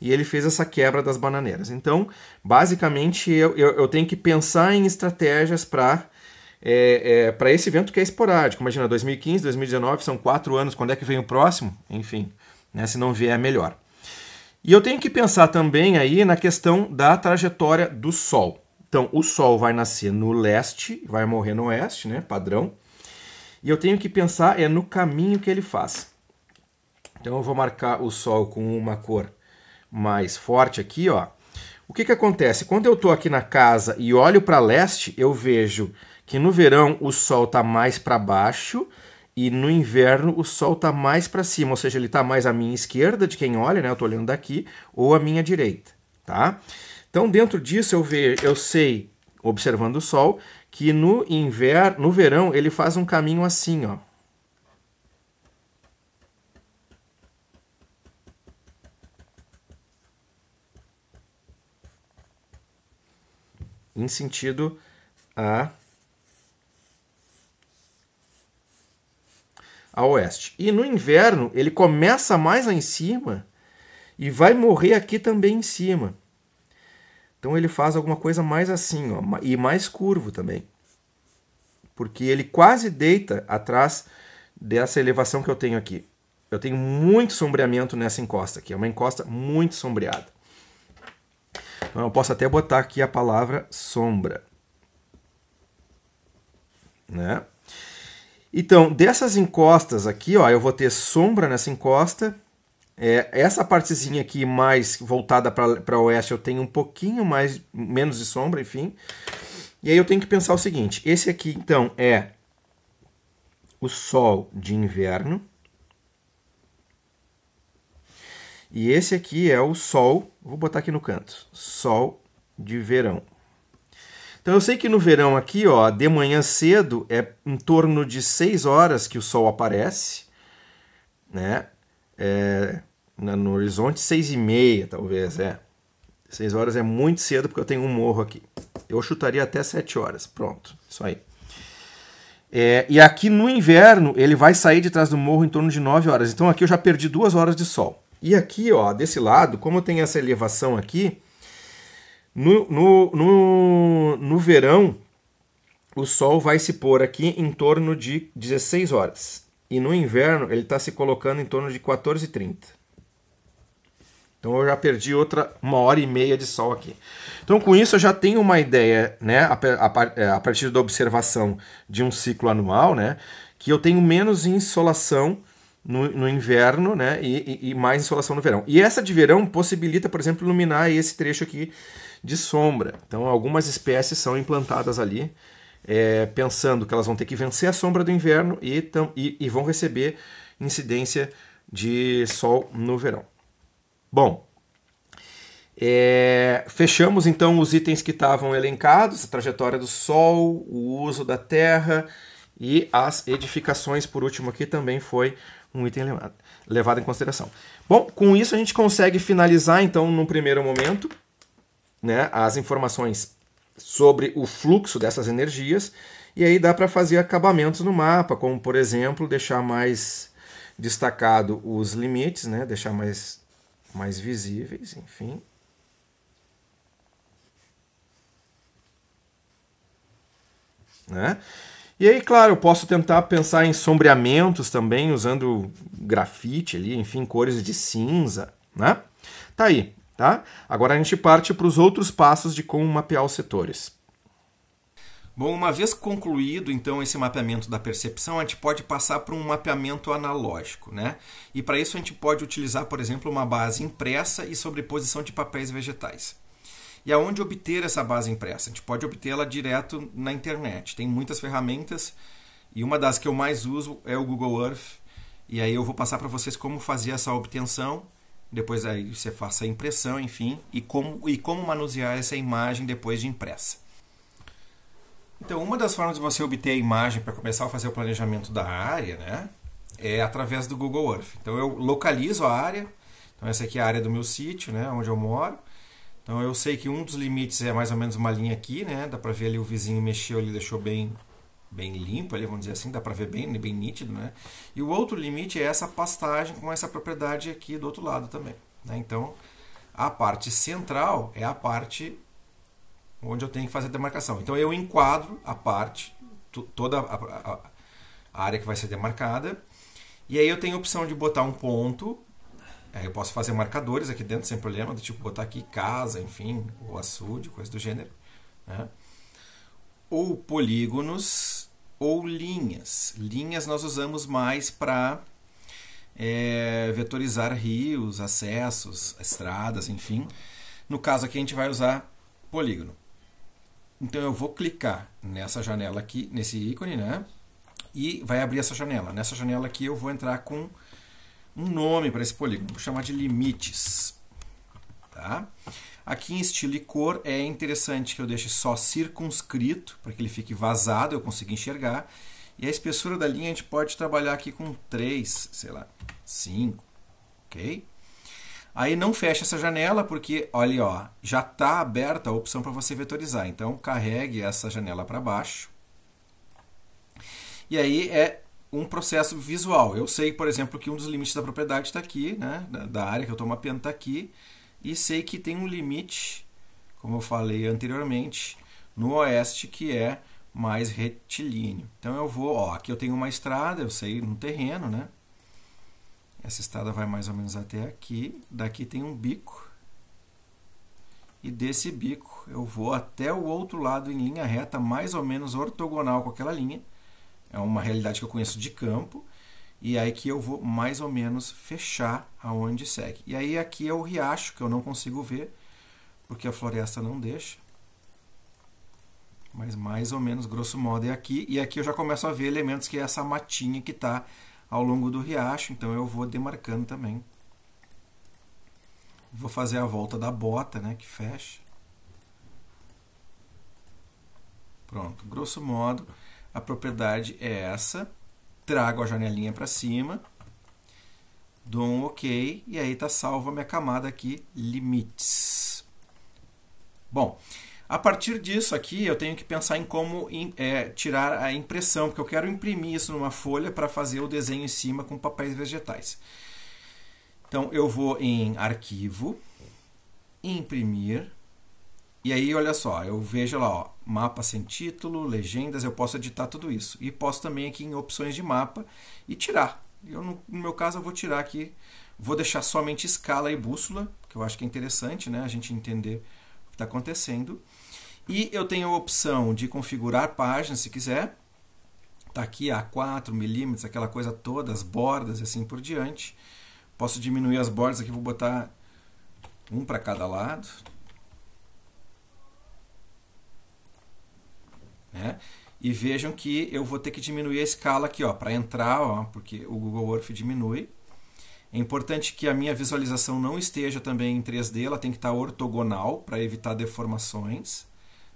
e ele fez essa quebra das bananeiras. Então, basicamente, eu, eu, eu tenho que pensar em estratégias para é, é, para esse evento que é esporádico. Imagina, 2015, 2019, são quatro anos, quando é que vem o próximo? Enfim, né, se não vier, é melhor. E eu tenho que pensar também aí na questão da trajetória do Sol. Então, o Sol vai nascer no leste, vai morrer no oeste, né? Padrão. E eu tenho que pensar é no caminho que ele faz. Então, eu vou marcar o Sol com uma cor mais forte aqui, ó. O que, que acontece? Quando eu estou aqui na casa e olho para leste, eu vejo que no verão o Sol está mais para baixo e no inverno o sol está mais para cima, ou seja, ele está mais à minha esquerda de quem olha, né? Eu estou olhando daqui, ou à minha direita, tá? Então, dentro disso, eu, ve, eu sei, observando o sol, que no inverno, no verão, ele faz um caminho assim, ó. Em sentido a a oeste. E no inverno, ele começa mais lá em cima e vai morrer aqui também em cima. Então ele faz alguma coisa mais assim, ó, e mais curvo também. Porque ele quase deita atrás dessa elevação que eu tenho aqui. Eu tenho muito sombreamento nessa encosta aqui, é uma encosta muito sombreada. Então, eu posso até botar aqui a palavra sombra. Né? Então, dessas encostas aqui, ó, eu vou ter sombra nessa encosta. É, essa partezinha aqui mais voltada para oeste eu tenho um pouquinho mais menos de sombra, enfim. E aí eu tenho que pensar o seguinte, esse aqui então é o sol de inverno. E esse aqui é o sol, vou botar aqui no canto, sol de verão. Então eu sei que no verão aqui, ó, de manhã cedo é em torno de 6 horas que o sol aparece, né? É, no horizonte 6 e meia, talvez, é. 6 horas é muito cedo porque eu tenho um morro aqui. Eu chutaria até 7 horas. Pronto, isso aí. É, e aqui no inverno ele vai sair de trás do morro em torno de 9 horas. Então aqui eu já perdi 2 horas de sol. E aqui, ó, desse lado, como tem essa elevação aqui, no, no, no, no verão, o sol vai se pôr aqui em torno de 16 horas. E no inverno, ele está se colocando em torno de 14h30. Então eu já perdi outra uma hora e meia de sol aqui. Então com isso eu já tenho uma ideia, né, a, a, é, a partir da observação de um ciclo anual, né, que eu tenho menos insolação no, no inverno, né, e, e, e mais insolação no verão. E essa de verão possibilita, por exemplo, iluminar esse trecho aqui de sombra. Então, algumas espécies são implantadas ali, é, pensando que elas vão ter que vencer a sombra do inverno e, tam, e, e vão receber incidência de sol no verão. Bom, é, fechamos então os itens que estavam elencados: a trajetória do Sol, o uso da Terra e as edificações, por último, aqui também foi um item levado, levado em consideração. Bom, com isso a gente consegue finalizar então no primeiro momento né, as informações sobre o fluxo dessas energias e aí dá para fazer acabamentos no mapa, como por exemplo deixar mais destacado os limites, né, deixar mais, mais visíveis, enfim. Né? E aí, claro, eu posso tentar pensar em sombreamentos também, usando grafite ali, enfim, cores de cinza, né? Tá aí. Tá? Agora a gente parte para os outros passos de como mapear os setores. Bom, uma vez concluído então esse mapeamento da percepção, a gente pode passar para um mapeamento analógico, né? E para isso a gente pode utilizar, por exemplo, uma base impressa e sobreposição de papéis vegetais. E aonde obter essa base impressa? A gente pode obtê-la direto na internet. Tem muitas ferramentas e uma das que eu mais uso é o Google Earth. E aí eu vou passar para vocês como fazer essa obtenção depois aí você faça a impressão, enfim, e como, e como manusear essa imagem depois de impressa. Então, uma das formas de você obter a imagem para começar a fazer o planejamento da área, né, é através do Google Earth. Então, eu localizo a área. Então, essa aqui é a área do meu sítio, né, onde eu moro. Então, eu sei que um dos limites é mais ou menos uma linha aqui, né, dá para ver ali o vizinho mexeu, ele deixou bem bem limpo ali, vamos dizer assim, dá para ver bem, bem nítido, né? E o outro limite é essa pastagem com essa propriedade aqui do outro lado também, né? Então, a parte central é a parte onde eu tenho que fazer a demarcação. Então, eu enquadro a parte, toda a, a, a área que vai ser demarcada, e aí eu tenho a opção de botar um ponto, eu posso fazer marcadores aqui dentro sem problema, do tipo botar aqui casa, enfim, ou açude, coisa do gênero, né? ou polígonos ou linhas. Linhas nós usamos mais para é, vetorizar rios, acessos, estradas, enfim. No caso aqui a gente vai usar polígono. Então eu vou clicar nessa janela aqui, nesse ícone, né? E vai abrir essa janela. Nessa janela aqui eu vou entrar com um nome para esse polígono, vou chamar de limites, tá? Aqui em estilo e cor é interessante que eu deixe só circunscrito, para que ele fique vazado, eu consiga enxergar. E a espessura da linha a gente pode trabalhar aqui com 3, sei lá, 5, ok? Aí não fecha essa janela porque, olha, ó, já está aberta a opção para você vetorizar. Então carregue essa janela para baixo. E aí é um processo visual. Eu sei, por exemplo, que um dos limites da propriedade está aqui, né? da área que eu estou mapeando está aqui. E sei que tem um limite, como eu falei anteriormente, no oeste que é mais retilíneo. Então eu vou, ó, aqui eu tenho uma estrada, eu sei no terreno, né? Essa estrada vai mais ou menos até aqui. Daqui tem um bico. E desse bico eu vou até o outro lado em linha reta, mais ou menos ortogonal com aquela linha. É uma realidade que eu conheço de campo. E aí que eu vou mais ou menos fechar aonde segue. E aí aqui é o riacho que eu não consigo ver, porque a floresta não deixa. Mas mais ou menos, grosso modo, é aqui. E aqui eu já começo a ver elementos que é essa matinha que está ao longo do riacho. Então eu vou demarcando também. Vou fazer a volta da bota, né, que fecha. Pronto, grosso modo, a propriedade é essa trago a janelinha para cima, dou um OK e aí está salva a minha camada aqui, limites. Bom, a partir disso aqui eu tenho que pensar em como é, tirar a impressão, porque eu quero imprimir isso numa folha para fazer o desenho em cima com papéis vegetais. Então eu vou em arquivo, imprimir, e aí, olha só, eu vejo lá, ó, mapa sem título, legendas, eu posso editar tudo isso. E posso também aqui em opções de mapa e tirar. Eu, no, meu caso, eu vou tirar aqui, vou deixar somente escala e bússola, que eu acho que é interessante, né, a gente entender o que está acontecendo. E eu tenho a opção de configurar páginas, se quiser. Está aqui a 4 milímetros, aquela coisa toda, as bordas e assim por diante. Posso diminuir as bordas aqui, vou botar um para cada lado. Né? E vejam que eu vou ter que diminuir a escala aqui para entrar, ó, porque o Google Earth diminui. É importante que a minha visualização não esteja também em 3D, ela tem que estar tá ortogonal para evitar deformações.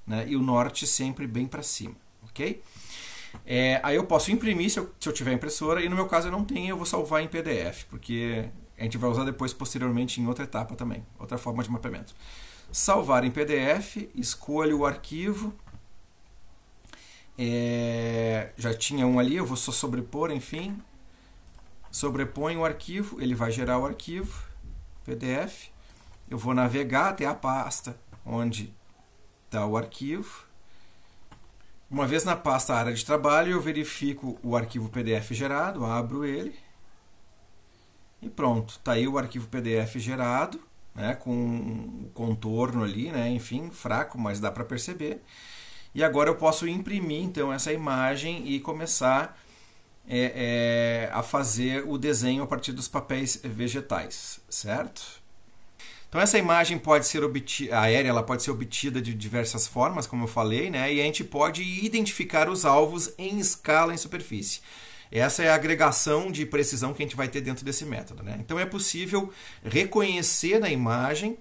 Né? E o norte sempre bem para cima, ok? É, aí eu posso imprimir se eu, se eu tiver impressora, e no meu caso eu não tenho, eu vou salvar em PDF, porque a gente vai usar depois posteriormente em outra etapa também, outra forma de mapeamento. Salvar em PDF, escolho o arquivo, é, já tinha um ali, eu vou só sobrepor, enfim. Sobrepõe o arquivo, ele vai gerar o arquivo PDF. Eu vou navegar até a pasta onde está o arquivo. Uma vez na pasta área de trabalho, eu verifico o arquivo PDF gerado, abro ele. E pronto, está aí o arquivo PDF gerado, né, com o um contorno ali, né, enfim, fraco, mas dá para perceber. E agora eu posso imprimir então essa imagem e começar é, é, a fazer o desenho a partir dos papéis vegetais, certo? Então essa imagem pode ser obtida, aérea, ela pode ser obtida de diversas formas, como eu falei, né? E a gente pode identificar os alvos em escala em superfície. Essa é a agregação de precisão que a gente vai ter dentro desse método, né? Então é possível reconhecer na imagem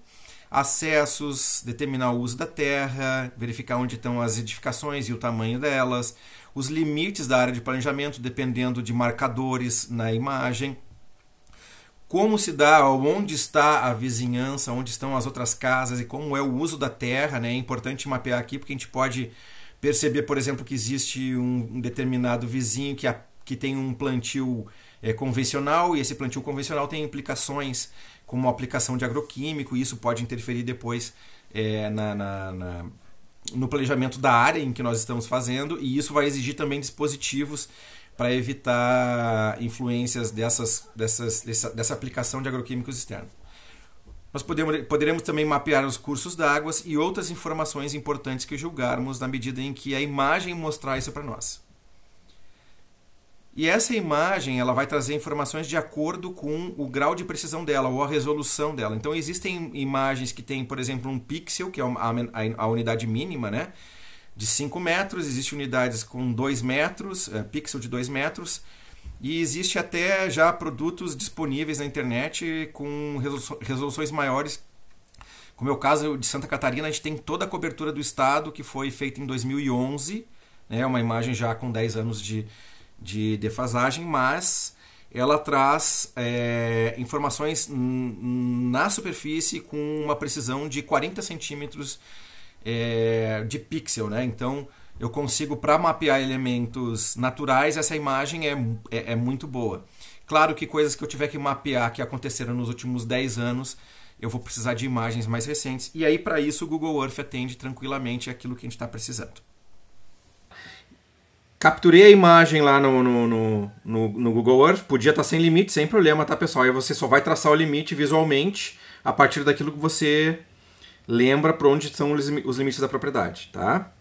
acessos, determinar o uso da terra, verificar onde estão as edificações e o tamanho delas, os limites da área de planejamento, dependendo de marcadores na imagem, como se dá, onde está a vizinhança, onde estão as outras casas e como é o uso da terra. Né? É importante mapear aqui porque a gente pode perceber, por exemplo, que existe um determinado vizinho que, a, que tem um plantio é, convencional e esse plantio convencional tem implicações como a aplicação de agroquímico e isso pode interferir depois é, na, na, na, no planejamento da área em que nós estamos fazendo e isso vai exigir também dispositivos para evitar influências dessas, dessas, dessa, dessa aplicação de agroquímicos externos. Nós podemos, poderemos também mapear os cursos d'água e outras informações importantes que julgarmos na medida em que a imagem mostrar isso para nós. E essa imagem ela vai trazer informações de acordo com o grau de precisão dela ou a resolução dela. Então existem imagens que tem, por exemplo, um pixel, que é a, unidade mínima, né? De 5 metros, existem unidades com 2 metros, é, pixel de 2 metros, e existe até já produtos disponíveis na internet com resoluções maiores. Como é o caso de Santa Catarina, a gente tem toda a cobertura do estado que foi feita em 2011, né? Uma imagem já com 10 anos de, de defasagem, mas ela traz é, informações na superfície com uma precisão de 40 centímetros é, de pixel, né? Então eu consigo para mapear elementos naturais essa imagem é, é, é, muito boa. Claro que coisas que eu tiver que mapear que aconteceram nos últimos 10 anos eu vou precisar de imagens mais recentes e aí para isso o Google Earth atende tranquilamente aquilo que a gente está precisando. Capturei a imagem lá no, no, no, no, no Google Earth, podia estar tá sem limite, sem problema, tá, pessoal? Aí você só vai traçar o limite visualmente a partir daquilo que você lembra para onde são os limites da propriedade, tá?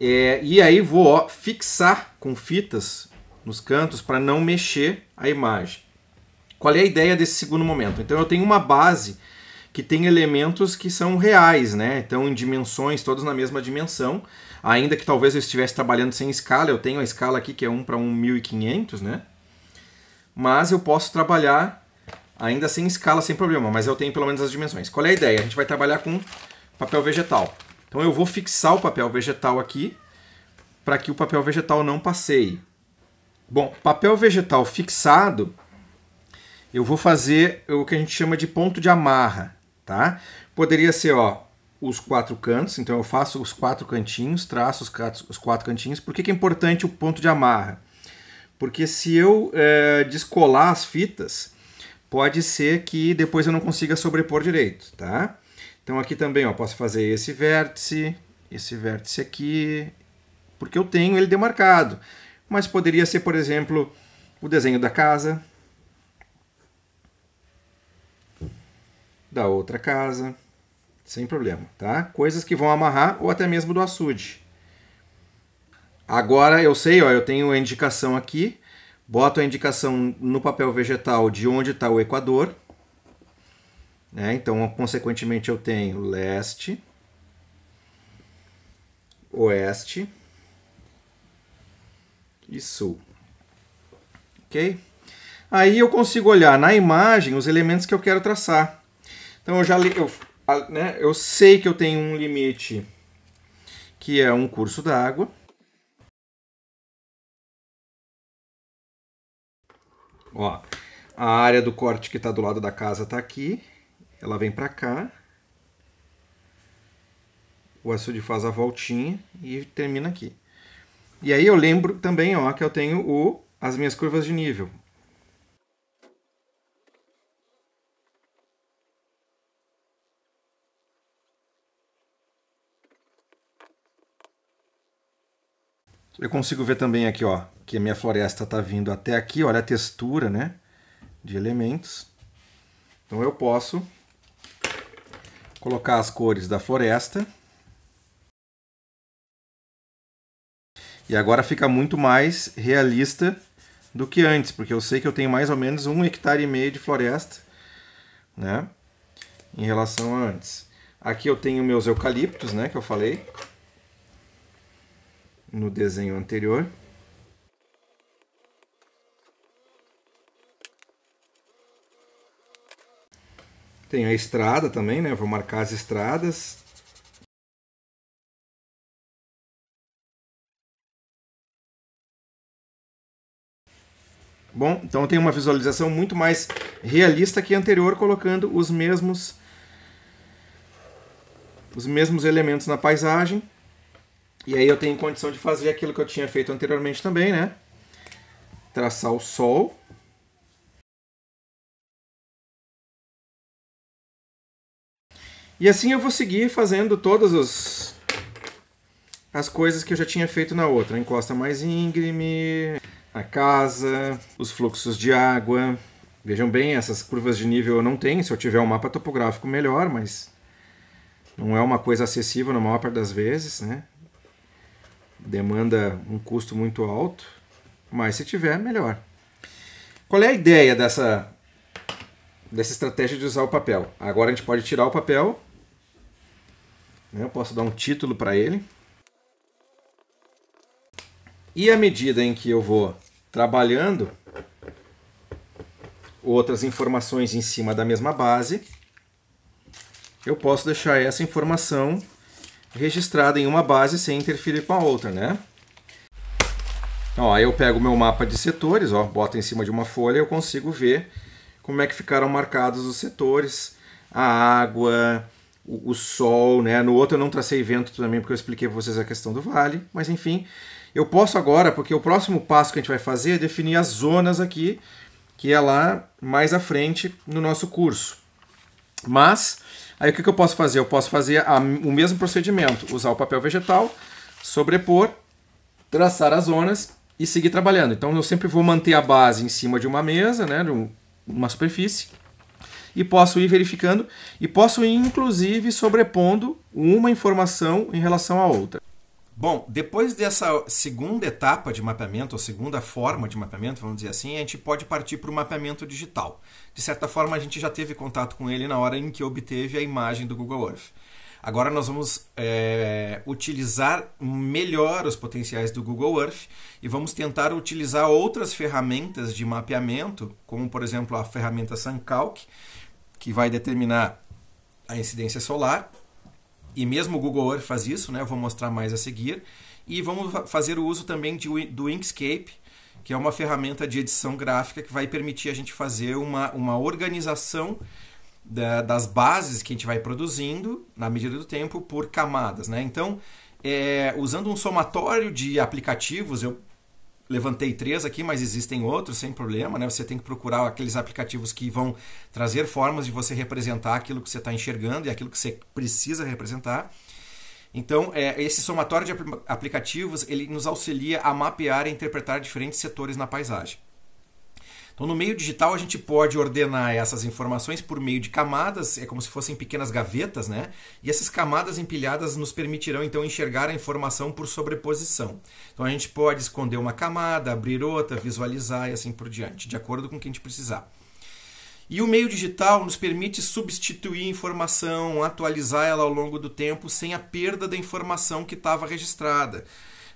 É, e aí vou ó, fixar com fitas nos cantos para não mexer a imagem. Qual é a ideia desse segundo momento? Então eu tenho uma base que tem elementos que são reais, né? Então em dimensões, todos na mesma dimensão ainda que talvez eu estivesse trabalhando sem escala, eu tenho a escala aqui que é 1 para 1.500, né? Mas eu posso trabalhar ainda sem escala, sem problema, mas eu tenho pelo menos as dimensões. Qual é a ideia? A gente vai trabalhar com papel vegetal. Então eu vou fixar o papel vegetal aqui para que o papel vegetal não passeie. Bom, papel vegetal fixado, eu vou fazer o que a gente chama de ponto de amarra, tá? Poderia ser, ó, os quatro cantos, então eu faço os quatro cantinhos, traço os quatro, os quatro cantinhos. Por que, que é importante o ponto de amarra? Porque se eu é, descolar as fitas, pode ser que depois eu não consiga sobrepor direito, tá? Então aqui também, ó, posso fazer esse vértice, esse vértice aqui, porque eu tenho ele demarcado. Mas poderia ser, por exemplo, o desenho da casa, da outra casa sem problema, tá? Coisas que vão amarrar ou até mesmo do açude. Agora eu sei, ó, eu tenho a indicação aqui, boto a indicação no papel vegetal de onde está o equador, né? Então, consequentemente, eu tenho leste, oeste e sul, ok? Aí eu consigo olhar na imagem os elementos que eu quero traçar. Então eu já li, eu né, eu sei que eu tenho um limite que é um curso d'água. Ó, a área do corte que está do lado da casa está aqui. Ela vem para cá. O açude faz a voltinha e termina aqui. E aí eu lembro também ó, que eu tenho o, as minhas curvas de nível. Eu consigo ver também aqui, ó, que a minha floresta está vindo até aqui, olha a textura, né, de elementos. Então eu posso colocar as cores da floresta. E agora fica muito mais realista do que antes, porque eu sei que eu tenho mais ou menos um hectare e meio de floresta, né, em relação a antes. Aqui eu tenho meus eucaliptos, né, que eu falei no desenho anterior. Tem a estrada também, né? Vou marcar as estradas. Bom, então tem uma visualização muito mais realista que a anterior, colocando os mesmos os mesmos elementos na paisagem. E aí eu tenho condição de fazer aquilo que eu tinha feito anteriormente também, né? Traçar o Sol. E assim eu vou seguir fazendo todas as coisas que eu já tinha feito na outra. A encosta mais íngreme, a casa, os fluxos de água. Vejam bem, essas curvas de nível eu não tenho. Se eu tiver um mapa topográfico, melhor, mas não é uma coisa acessível na maior parte das vezes, né? demanda um custo muito alto, mas se tiver, melhor. Qual é a ideia dessa, dessa estratégia de usar o papel? Agora a gente pode tirar o papel, né? eu posso dar um título para ele. E à medida em que eu vou trabalhando outras informações em cima da mesma base, eu posso deixar essa informação registrada em uma base sem interferir com a outra, né? Ó, aí eu pego o meu mapa de setores, ó, boto em cima de uma folha e eu consigo ver como é que ficaram marcados os setores, a água, o, o sol, né? No outro eu não tracei vento também porque eu expliquei para vocês a questão do vale, mas enfim, eu posso agora, porque o próximo passo que a gente vai fazer é definir as zonas aqui, que é lá mais à frente no nosso curso. Mas Aí o que, que eu posso fazer? Eu posso fazer a, o mesmo procedimento, usar o papel vegetal, sobrepor, traçar as zonas e seguir trabalhando. Então eu sempre vou manter a base em cima de uma mesa, né, de uma superfície, e posso ir verificando e posso ir, inclusive sobrepondo uma informação em relação à outra. Bom, depois dessa segunda etapa de mapeamento, ou segunda forma de mapeamento, vamos dizer assim, a gente pode partir para o mapeamento digital. De certa forma, a gente já teve contato com ele na hora em que obteve a imagem do Google Earth. Agora nós vamos é, utilizar melhor os potenciais do Google Earth e vamos tentar utilizar outras ferramentas de mapeamento, como por exemplo a ferramenta SunCalc, que vai determinar a incidência solar, e mesmo o Google Earth faz isso, né? Eu vou mostrar mais a seguir. E vamos fazer o uso também de, do Inkscape, que é uma ferramenta de edição gráfica que vai permitir a gente fazer uma, uma organização da, das bases que a gente vai produzindo, na medida do tempo, por camadas. Né? Então, é, usando um somatório de aplicativos, eu levantei três aqui, mas existem outros sem problema, né? Você tem que procurar aqueles aplicativos que vão trazer formas de você representar aquilo que você está enxergando e aquilo que você precisa representar. Então, é, esse somatório de aplicativos ele nos auxilia a mapear e interpretar diferentes setores na paisagem. Então, no meio digital, a gente pode ordenar essas informações por meio de camadas, é como se fossem pequenas gavetas, né? E essas camadas empilhadas nos permitirão, então, enxergar a informação por sobreposição. Então, a gente pode esconder uma camada, abrir outra, visualizar e assim por diante, de acordo com o que a gente precisar. E o meio digital nos permite substituir informação, atualizar ela ao longo do tempo sem a perda da informação que estava registrada.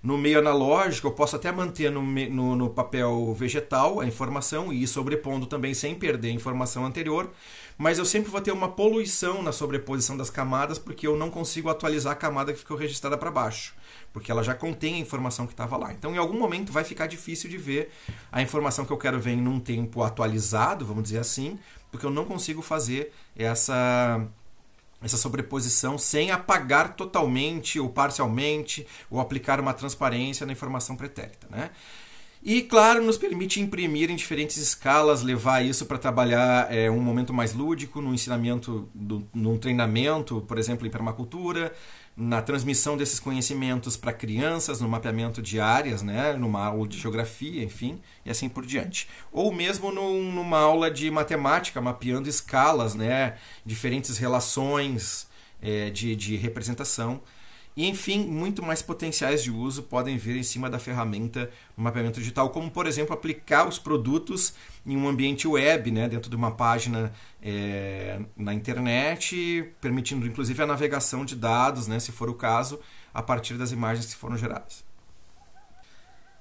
No meio analógico, eu posso até manter no, no, no papel vegetal a informação e ir sobrepondo também sem perder a informação anterior, mas eu sempre vou ter uma poluição na sobreposição das camadas porque eu não consigo atualizar a camada que ficou registrada para baixo, porque ela já contém a informação que estava lá. Então, em algum momento, vai ficar difícil de ver a informação que eu quero ver em um tempo atualizado, vamos dizer assim, porque eu não consigo fazer essa essa sobreposição sem apagar totalmente ou parcialmente ou aplicar uma transparência na informação pretérita, né? E, claro, nos permite imprimir em diferentes escalas, levar isso para trabalhar é, um momento mais lúdico, no ensinamento, do, num treinamento, por exemplo, em permacultura, na transmissão desses conhecimentos para crianças, no mapeamento de áreas, né, numa aula de geografia, enfim, e assim por diante. Ou mesmo numa aula de matemática, mapeando escalas, né, diferentes relações é, de, de representação e enfim, muito mais potenciais de uso podem vir em cima da ferramenta no mapeamento digital, como por exemplo aplicar os produtos em um ambiente web, né, dentro de uma página é, na internet, permitindo inclusive a navegação de dados, né, se for o caso, a partir das imagens que foram geradas.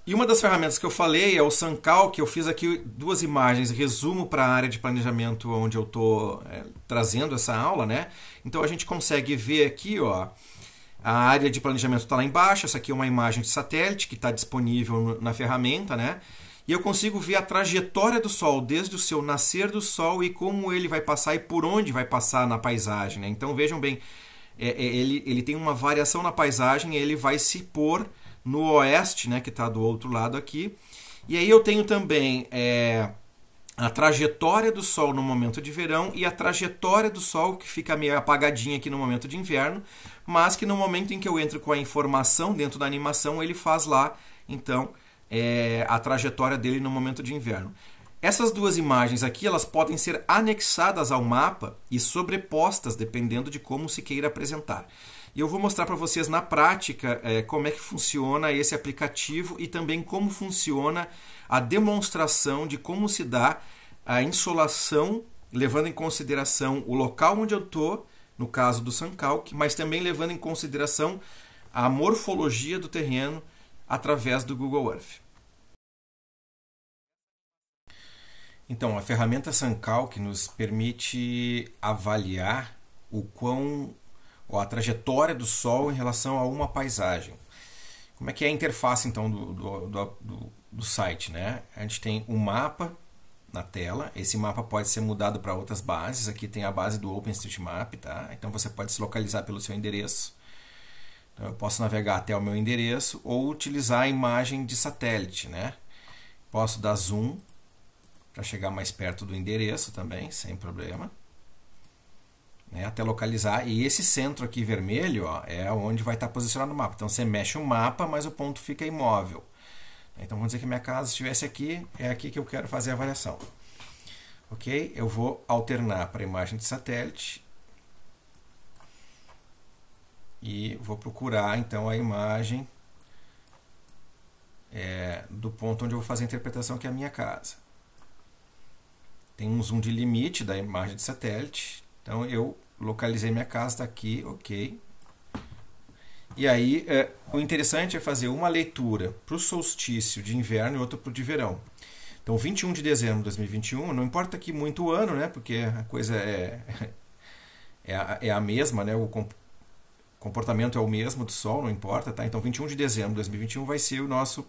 E uma das ferramentas que eu falei é o Sancal, que eu fiz aqui duas imagens, resumo para a área de planejamento onde eu estou eh, é, trazendo essa aula, né? Então a gente consegue ver aqui, ó, a área de planejamento está lá embaixo. Essa aqui é uma imagem de satélite que está disponível na ferramenta, né? E eu consigo ver a trajetória do Sol, desde o seu nascer do Sol e como ele vai passar e por onde vai passar na paisagem. Né? Então vejam bem, é, é, ele, ele tem uma variação na paisagem, ele vai se pôr no oeste, né, que está do outro lado aqui. E aí eu tenho também é, a trajetória do Sol no momento de verão e a trajetória do Sol que fica meio apagadinha aqui no momento de inverno, mas que no momento em que eu entro com a informação dentro da animação, ele faz lá, então, é, a trajetória dele no momento de inverno. Essas duas imagens aqui, elas podem ser anexadas ao mapa e sobrepostas, dependendo de como se queira apresentar. E eu vou mostrar para vocês na prática é, como é que funciona esse aplicativo e também como funciona a demonstração de como se dá a insolação, levando em consideração o local onde eu estou no caso do Sancalc, mas também levando em consideração a morfologia do terreno através do Google Earth. Então, a ferramenta Sancalc nos permite avaliar o quão a trajetória do Sol em relação a uma paisagem. Como é que é a interface então do, do, do, do site? Né? A gente tem o um mapa na tela. Esse mapa pode ser mudado para outras bases. Aqui tem a base do OpenStreetMap, tá? Então você pode se localizar pelo seu endereço. Então eu posso navegar até o meu endereço ou utilizar a imagem de satélite, né? Posso dar zoom para chegar mais perto do endereço também, sem problema. Né? até localizar, e esse centro aqui vermelho ó, é onde vai estar posicionado o mapa. Então você mexe o mapa, mas o ponto fica imóvel. Então vamos dizer que minha casa estivesse aqui, é aqui que eu quero fazer a avaliação. Ok? Eu vou alternar para a imagem de satélite e vou procurar então a imagem é, do ponto onde eu vou fazer a interpretação que é a minha casa. Tem um zoom de limite da imagem de satélite, então eu localizei minha casa, está aqui, ok, e aí, é, o interessante é fazer uma leitura para o solstício de inverno e outra para o de verão. Então, 21 de dezembro de 2021, não importa que muito o ano, né? Porque a coisa é, é, a, é a mesma, né? O comportamento é o mesmo do Sol, não importa, tá? Então, 21 de dezembro de 2021 vai ser o nosso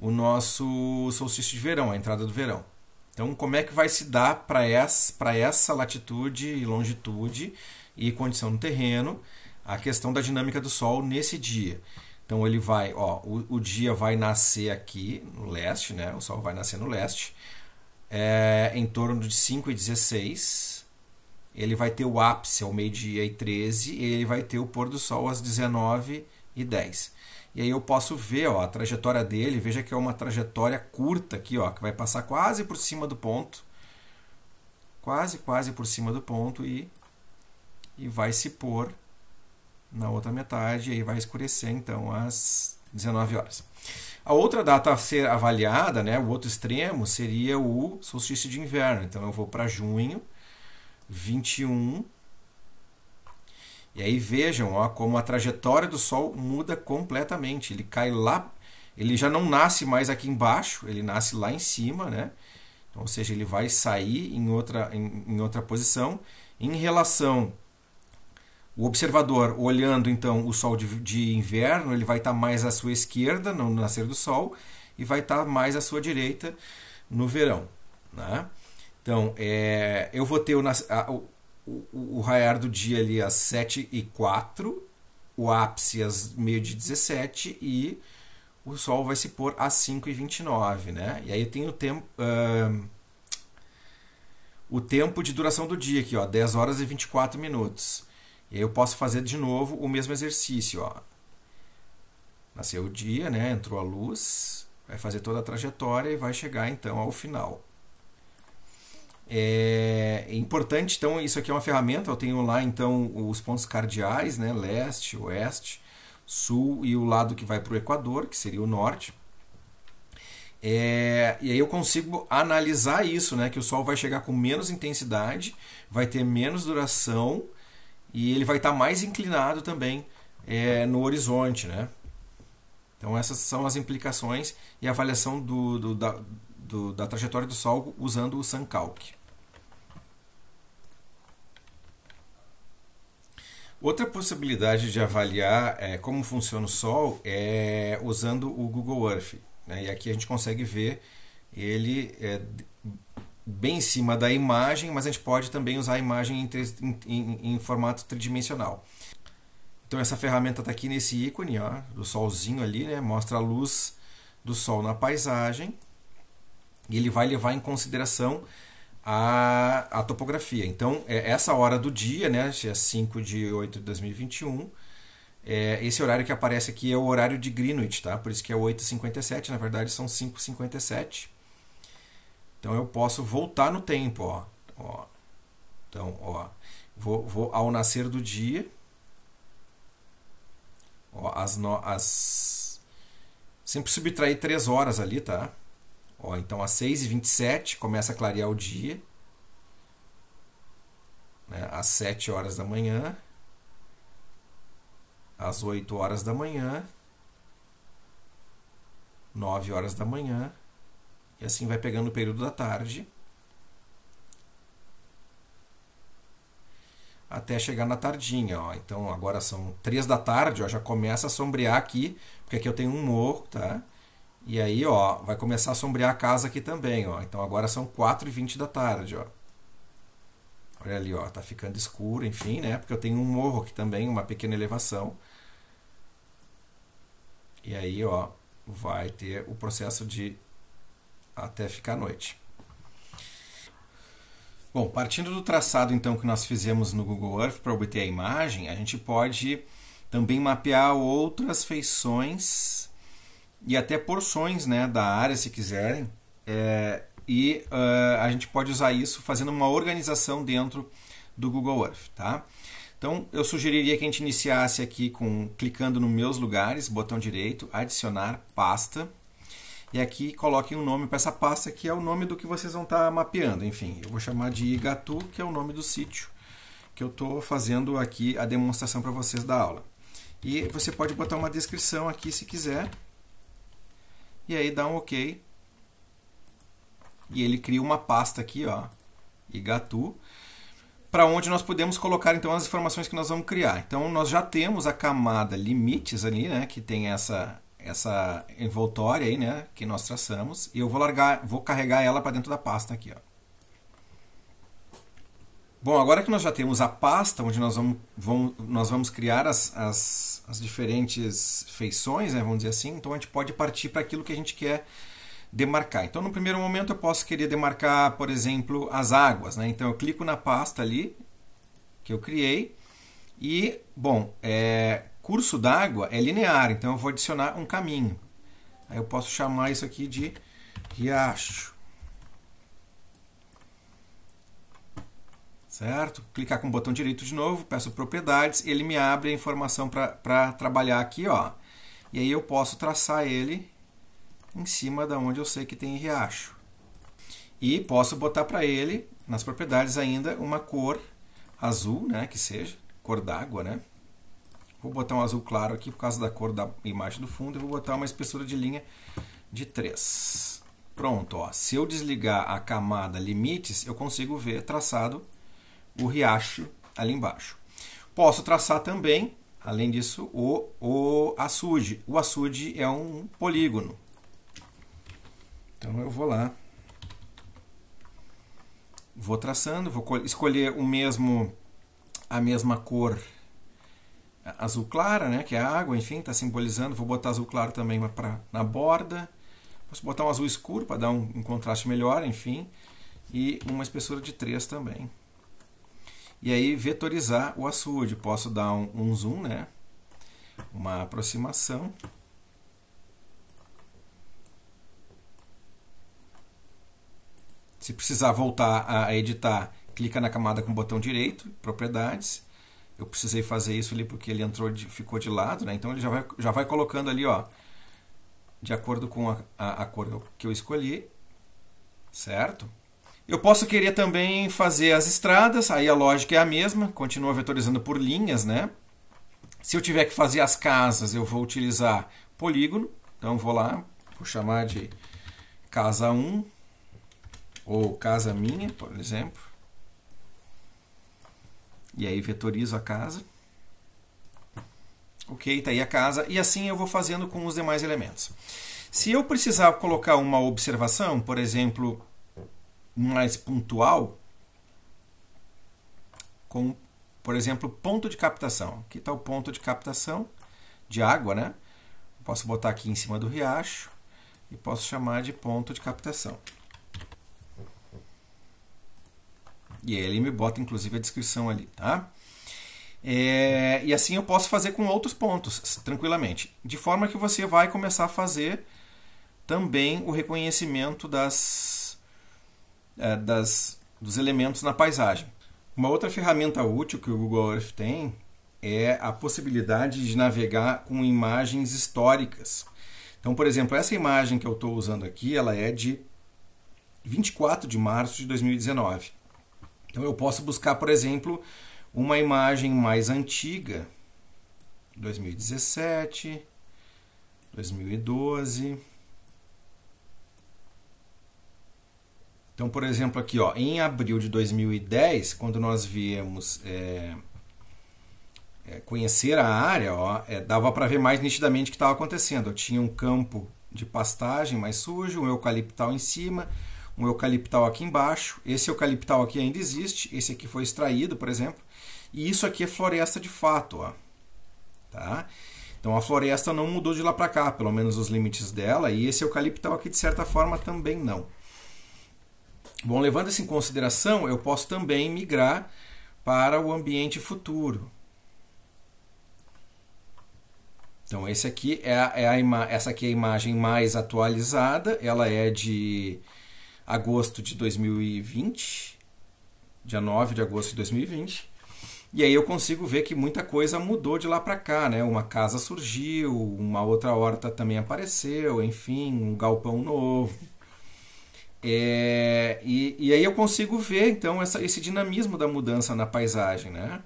o nosso solstício de verão, a entrada do verão. Então, como é que vai se dar para essa, essa latitude e longitude e condição do terreno a questão da dinâmica do Sol nesse dia. Então ele vai, ó, o, o dia vai nascer aqui no leste, né? O Sol vai nascer no leste, é, em torno de 5 e 16. Ele vai ter o ápice ao meio-dia e 13, e ele vai ter o pôr do Sol às 19 e 10. E aí eu posso ver ó, a trajetória dele, veja que é uma trajetória curta aqui, ó, que vai passar quase por cima do ponto, quase, quase por cima do ponto e, e vai se pôr na outra metade, e aí vai escurecer então às 19 horas. A outra data a ser avaliada, né, o outro extremo, seria o solstício de inverno. Então eu vou para junho, 21. E aí vejam ó, como a trajetória do Sol muda completamente. Ele cai lá, ele já não nasce mais aqui embaixo, ele nasce lá em cima, né? Então, ou seja, ele vai sair em outra, em, em outra posição em relação o observador, olhando então o sol de, de inverno, ele vai estar tá mais à sua esquerda no nascer do sol e vai estar tá mais à sua direita no verão. Né? Então, é, eu vou ter o, a, o, o, o, raiar do dia ali às 7 e 4, o ápice às meio de 17 e o sol vai se pôr às 5 e 29, né? E aí tem o tempo... Uh, o tempo de duração do dia aqui, ó, 10 horas e 24 minutos. E aí eu posso fazer de novo o mesmo exercício. Ó. Nasceu o dia, né? entrou a luz, vai fazer toda a trajetória e vai chegar então ao final. É, é importante, então, isso aqui é uma ferramenta. Eu tenho lá então os pontos cardeais, né? leste, oeste, sul e o lado que vai para o Equador, que seria o norte. É, e aí eu consigo analisar isso, né? Que o Sol vai chegar com menos intensidade, vai ter menos duração e ele vai estar tá mais inclinado também é, no horizonte, né? Então essas são as implicações e a avaliação do, do, da, do, da, trajetória do Sol usando o SunCalc. Outra possibilidade de avaliar é, como funciona o Sol é usando o Google Earth. Né? E aqui a gente consegue ver ele é, bem em cima da imagem, mas a gente pode também usar a imagem em, em, em formato tridimensional. Então essa ferramenta está aqui nesse ícone, ó, do solzinho ali, né? mostra a luz do sol na paisagem e ele vai levar em consideração a, a topografia. Então é essa hora do dia, né? é 5 de 8 de 2021, é, esse horário que aparece aqui é o horário de Greenwich, tá? por isso que é 8h57, na verdade são 5h57. Então eu posso voltar no tempo, ó. ó. Então, ó, vou, vou ao nascer do dia, ó, as, no, as... sempre subtrair 3 horas ali, tá? Ó, então às 6h27 começa a clarear o dia, né, às 7 horas da manhã, às 8 horas da manhã, 9 horas da manhã, e assim vai pegando o período da tarde. Até chegar na tardinha, ó. Então agora são três da tarde, ó. Já começa a sombrear aqui, porque aqui eu tenho um morro, tá? E aí, ó, vai começar a sombrear a casa aqui também, ó. Então agora são 4 e 20 da tarde, ó. Olha ali, ó, tá ficando escuro, enfim, né? Porque eu tenho um morro aqui também, uma pequena elevação. E aí, ó, vai ter o processo de até ficar noite. Bom, partindo do traçado então que nós fizemos no Google Earth para obter a imagem, a gente pode também mapear outras feições e até porções né, da área, se quiserem. É, e uh, a gente pode usar isso fazendo uma organização dentro do Google Earth, tá? Então eu sugeriria que a gente iniciasse aqui com clicando no meus lugares, botão direito, adicionar pasta e aqui coloquem um nome para essa pasta que é o nome do que vocês vão estar tá mapeando. Enfim, eu vou chamar de Igatu, que é o nome do sítio que eu estou fazendo aqui a demonstração para vocês da aula. E você pode botar uma descrição aqui se quiser. E aí dá um OK. E ele cria uma pasta aqui, ó, Igatu, para onde nós podemos colocar então as informações que nós vamos criar. Então nós já temos a camada limites ali, né, que tem essa essa envoltória aí, né, que nós traçamos, e eu vou largar, vou carregar ela para dentro da pasta aqui, ó. Bom, agora que nós já temos a pasta onde nós vamos, vamos nós vamos criar as, as, as, diferentes feições, né, vamos dizer assim, então a gente pode partir para aquilo que a gente quer demarcar. Então, no primeiro momento, eu posso querer demarcar, por exemplo, as águas. Né? Então, eu clico na pasta ali que eu criei e, bom, é, curso d'água é linear, então eu vou adicionar um caminho. Aí eu posso chamar isso aqui de riacho. Certo? Clicar com o botão direito de novo, peço propriedades, ele me abre a informação para trabalhar aqui, ó. E aí eu posso traçar ele em cima da onde eu sei que tem riacho. E posso botar para ele, nas propriedades ainda, uma cor azul, né, que seja, cor d'água, né? Vou botar um azul claro aqui por causa da cor da imagem do fundo e vou botar uma espessura de linha de 3. Pronto, ó. se eu desligar a camada limites, eu consigo ver traçado o riacho ali embaixo. Posso traçar também, além disso, o, o açude. O açude é um polígono. Então eu vou lá, vou traçando, vou escolher o mesmo a mesma cor azul clara, né, que é água, enfim, está simbolizando. Vou botar azul claro também para na borda. Posso botar um azul escuro para dar um, um, contraste melhor, enfim. E uma espessura de 3 também. E aí vetorizar o açude. Posso dar um, um zoom, né? Uma aproximação. Se precisar voltar a editar, clica na camada com o botão direito, propriedades, eu precisei fazer isso ali porque ele entrou de, ficou de lado, né? Então ele já vai, já vai colocando ali, ó, de acordo com a, a, a cor que eu escolhi, certo? Eu posso querer também fazer as estradas, aí a lógica é a mesma, continua vetorizando por linhas, né? Se eu tiver que fazer as casas, eu vou utilizar polígono, então vou lá, vou chamar de casa 1 ou casa minha, por exemplo. E aí vetorizo a casa. Ok, está aí a casa. E assim eu vou fazendo com os demais elementos. Se eu precisar colocar uma observação, por exemplo, mais pontual, com, por exemplo, ponto de captação. Aqui está o ponto de captação de água, né? Posso botar aqui em cima do riacho e posso chamar de ponto de captação. E aí ele me bota inclusive a descrição ali, tá? É, e assim eu posso fazer com outros pontos, tranquilamente. De forma que você vai começar a fazer também o reconhecimento das, é, das, dos elementos na paisagem. Uma outra ferramenta útil que o Google Earth tem é a possibilidade de navegar com imagens históricas. Então, por exemplo, essa imagem que eu estou usando aqui, ela é de 24 de março de 2019. Então eu posso buscar, por exemplo, uma imagem mais antiga, 2017, 2012. Então, por exemplo, aqui ó, em abril de 2010, quando nós viemos é, é, conhecer a área, ó, é, dava para ver mais nitidamente o que estava acontecendo. Eu tinha um campo de pastagem mais sujo, um eucaliptal em cima, um eucaliptal aqui embaixo. Esse eucaliptal aqui ainda existe, esse aqui foi extraído, por exemplo. E isso aqui é floresta de fato, ó. Tá? Então a floresta não mudou de lá para cá, pelo menos os limites dela, e esse eucaliptal aqui de certa forma também não. Bom, levando isso em consideração, eu posso também migrar para o ambiente futuro. Então esse aqui é, a, é a essa aqui é a imagem mais atualizada, ela é de agosto de 2020, dia 9 de agosto de 2020. E aí eu consigo ver que muita coisa mudou de lá para cá, né? Uma casa surgiu, uma outra horta também apareceu, enfim, um galpão novo. É, e, e aí eu consigo ver então essa, esse dinamismo da mudança na paisagem, né?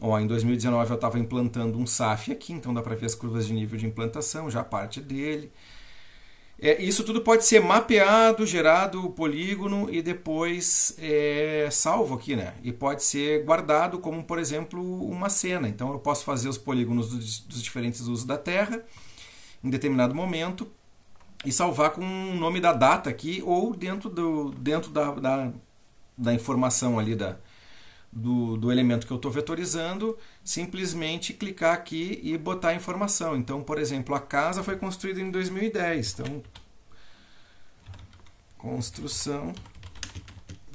Ó, em 2019 eu estava implantando um SAF aqui, então dá para ver as curvas de nível de implantação, já parte dele. É, isso tudo pode ser mapeado, gerado polígono e depois é, salvo aqui, né? E pode ser guardado como, por exemplo, uma cena. Então eu posso fazer os polígonos dos, dos diferentes usos da Terra em determinado momento e salvar com o nome da data aqui ou dentro, do, dentro da, da, da informação ali da, do, do elemento que eu estou vetorizando, simplesmente clicar aqui e botar a informação. Então, por exemplo, a casa foi construída em 2010. Então, construção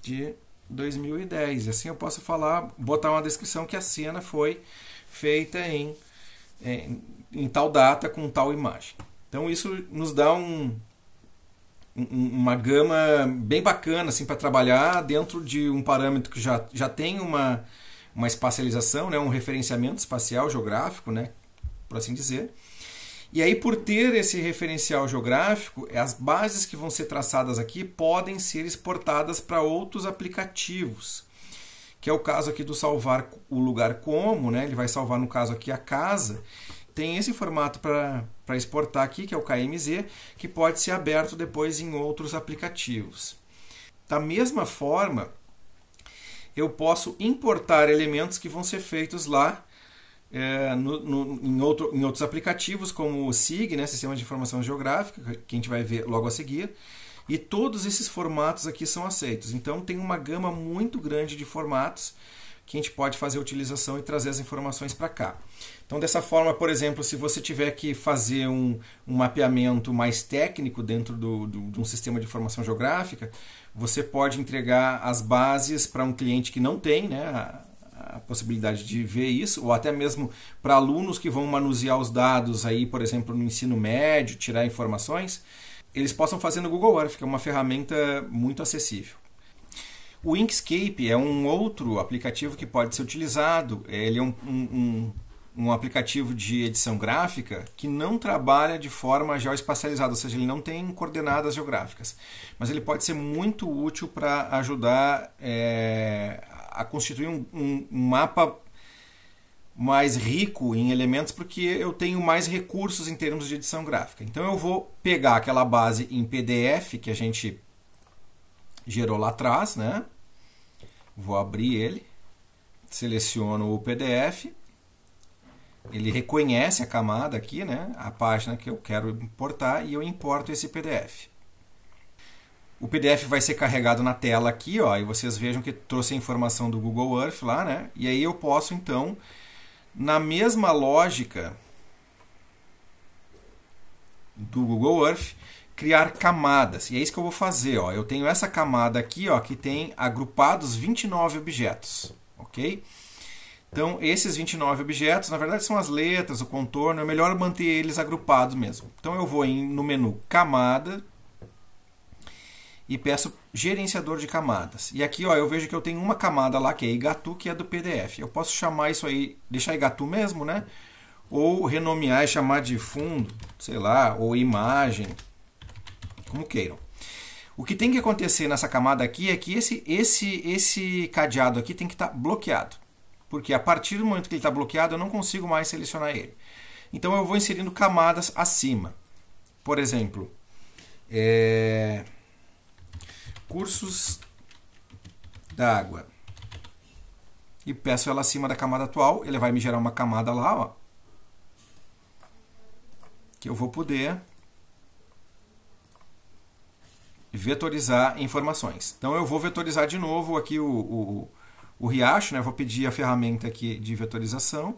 de 2010. Assim eu posso falar, botar uma descrição que a cena foi feita em, em, em tal data com tal imagem. Então isso nos dá um, uma gama bem bacana assim para trabalhar dentro de um parâmetro que já, já tem uma, uma espacialização, né, um referenciamento espacial geográfico, né, por assim dizer. E aí por ter esse referencial geográfico, é, as bases que vão ser traçadas aqui podem ser exportadas para outros aplicativos. Que é o caso aqui do salvar o lugar como, né? Ele vai salvar no caso aqui a casa tem esse formato para exportar aqui, que é o KMZ, que pode ser aberto depois em outros aplicativos. Da mesma forma, eu posso importar elementos que vão ser feitos lá é, no, no, em, outro, em outros aplicativos, como o SIG, né, Sistema de Informação Geográfica, que a gente vai ver logo a seguir. E todos esses formatos aqui são aceitos. Então tem uma gama muito grande de formatos que a gente pode fazer a utilização e trazer as informações para cá. Então, dessa forma, por exemplo, se você tiver que fazer um, um mapeamento mais técnico dentro do, do, de um sistema de informação geográfica, você pode entregar as bases para um cliente que não tem né, a, a possibilidade de ver isso, ou até mesmo para alunos que vão manusear os dados aí, por exemplo, no ensino médio, tirar informações, eles possam fazer no Google Earth, que é uma ferramenta muito acessível. O Inkscape é um outro aplicativo que pode ser utilizado. É, ele é um, um, um, aplicativo de edição gráfica que não trabalha de forma geoespacializada, ou seja, ele não tem coordenadas geográficas. Mas ele pode ser muito útil para ajudar é, a constituir um mapa mais rico em elementos porque eu tenho mais recursos em termos de edição gráfica. Então eu vou pegar aquela base em PDF que a gente gerou lá atrás, né? Vou abrir ele, seleciono o PDF, ele reconhece a camada aqui, né, a página que eu quero importar e eu importo esse PDF. O PDF vai ser carregado na tela aqui, ó, e vocês vejam que trouxe a informação do Google Earth lá, né? E aí eu posso então na mesma lógica do Google Earth, criar camadas. E é isso que eu vou fazer. Ó. Eu tenho essa camada aqui ó, que tem agrupados 29 objetos. Ok? Então, esses 29 objetos, na verdade, são as letras, o contorno, é melhor manter eles agrupados mesmo. Então, eu vou em, no menu Camada e peço Gerenciador de Camadas. E aqui ó, eu vejo que eu tenho uma camada lá, que é Igatu, que é do PDF. Eu posso chamar isso aí, deixar Igatu mesmo, né? Ou renomear e chamar de fundo, sei lá, ou imagem, como queiram. O que tem que acontecer nessa camada aqui é que esse, esse, esse cadeado aqui tem que estar tá bloqueado. Porque a partir do momento que ele está bloqueado, eu não consigo mais selecionar ele. Então eu vou inserindo camadas acima. Por exemplo, é... cursos da água. E peço ela acima da camada atual. Ele vai me gerar uma camada lá, ó. Que eu vou poder vetorizar informações. Então eu vou vetorizar de novo aqui o, o, o riacho, né? vou pedir a ferramenta aqui de vetorização.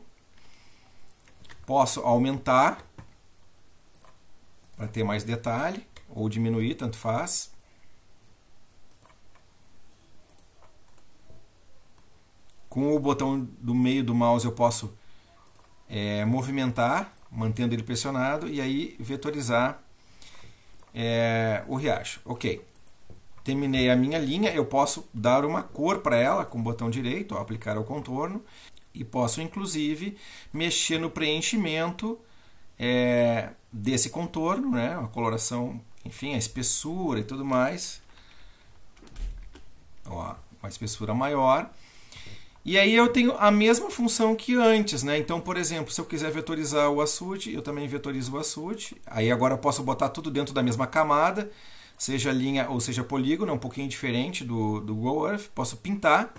Posso aumentar para ter mais detalhe, ou diminuir, tanto faz. Com o botão do meio do mouse eu posso é, movimentar, mantendo ele pressionado, e aí vetorizar é, o riacho. Ok. Terminei a minha linha, eu posso dar uma cor para ela com o botão direito, ó, aplicar o contorno, e posso inclusive mexer no preenchimento é, desse contorno, né? A coloração, enfim, a espessura e tudo mais. Ó, uma espessura maior. E aí eu tenho a mesma função que antes, né? Então, por exemplo, se eu quiser vetorizar o açude, eu também vetorizo o açude. Aí agora eu posso botar tudo dentro da mesma camada, seja linha ou seja polígono, é um pouquinho diferente do, do Go Earth. Posso pintar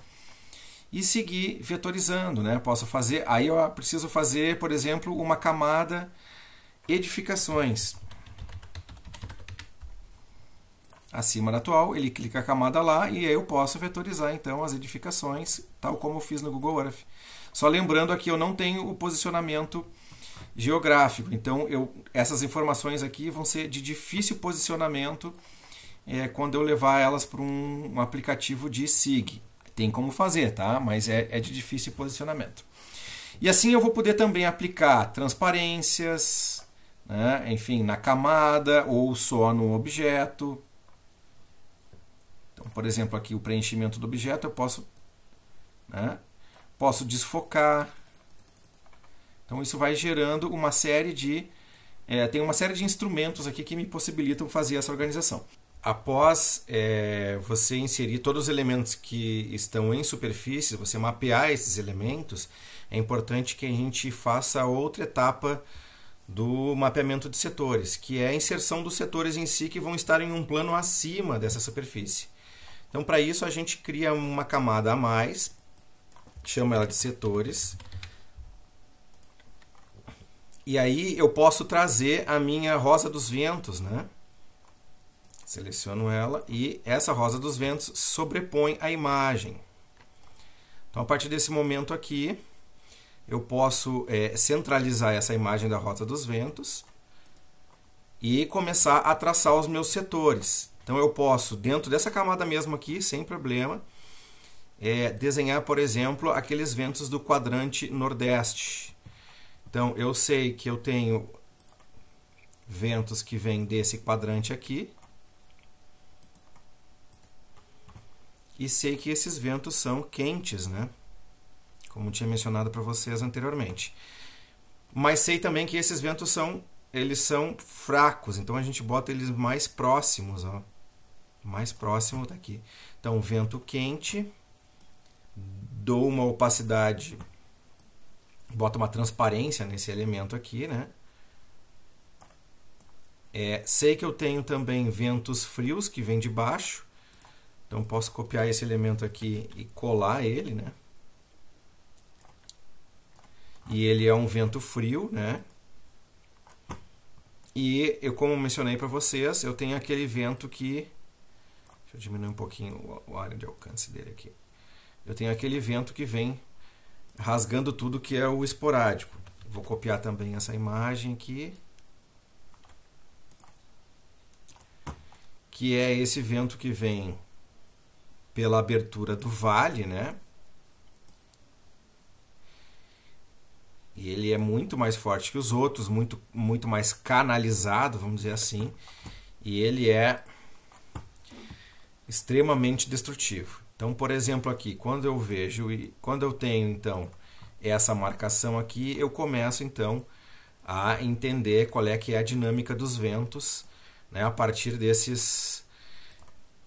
e seguir vetorizando, né? Posso fazer, aí eu preciso fazer, por exemplo, uma camada edificações. acima da atual, ele clica a camada lá e aí eu posso vetorizar então as edificações, tal como eu fiz no Google Earth. Só lembrando aqui, eu não tenho o posicionamento geográfico, então eu, essas informações aqui vão ser de difícil posicionamento é, quando eu levar elas para um, um, aplicativo de SIG. Tem como fazer, tá? Mas é, é de difícil posicionamento. E assim eu vou poder também aplicar transparências, né? enfim, na camada ou só no objeto, então, por exemplo, aqui o preenchimento do objeto, eu posso, né, posso desfocar. Então, isso vai gerando uma série de. É, tem uma série de instrumentos aqui que me possibilitam fazer essa organização. Após é, você inserir todos os elementos que estão em superfície, você mapear esses elementos, é importante que a gente faça outra etapa do mapeamento de setores, que é a inserção dos setores em si que vão estar em um plano acima dessa superfície. Então, para isso, a gente cria uma camada a mais, chama ela de setores. E aí eu posso trazer a minha rosa dos ventos, né? Seleciono ela e essa rosa dos ventos sobrepõe a imagem. Então, a partir desse momento aqui, eu posso é, centralizar essa imagem da rosa dos ventos e começar a traçar os meus setores. Então eu posso, dentro dessa camada mesmo aqui, sem problema, é, desenhar, por exemplo, aqueles ventos do quadrante nordeste. Então eu sei que eu tenho ventos que vêm desse quadrante aqui. E sei que esses ventos são quentes, né? Como tinha mencionado para vocês anteriormente. Mas sei também que esses ventos são eles são fracos, então a gente bota eles mais próximos, ó mais próximo daqui, Então, vento quente, dou uma opacidade, boto uma transparência nesse elemento aqui, né? É, sei que eu tenho também ventos frios que vem de baixo, então posso copiar esse elemento aqui e colar ele, né? E ele é um vento frio, né? E eu, como mencionei para vocês, eu tenho aquele vento que Deixa eu diminuir um pouquinho o área de alcance dele aqui. Eu tenho aquele vento que vem rasgando tudo que é o esporádico. Vou copiar também essa imagem aqui. Que é esse vento que vem pela abertura do vale, né? E ele é muito mais forte que os outros, muito, muito mais canalizado, vamos dizer assim. E ele é extremamente destrutivo. Então, por exemplo, aqui, quando eu vejo e quando eu tenho então essa marcação aqui, eu começo então a entender qual é que é a dinâmica dos ventos, né, a partir desses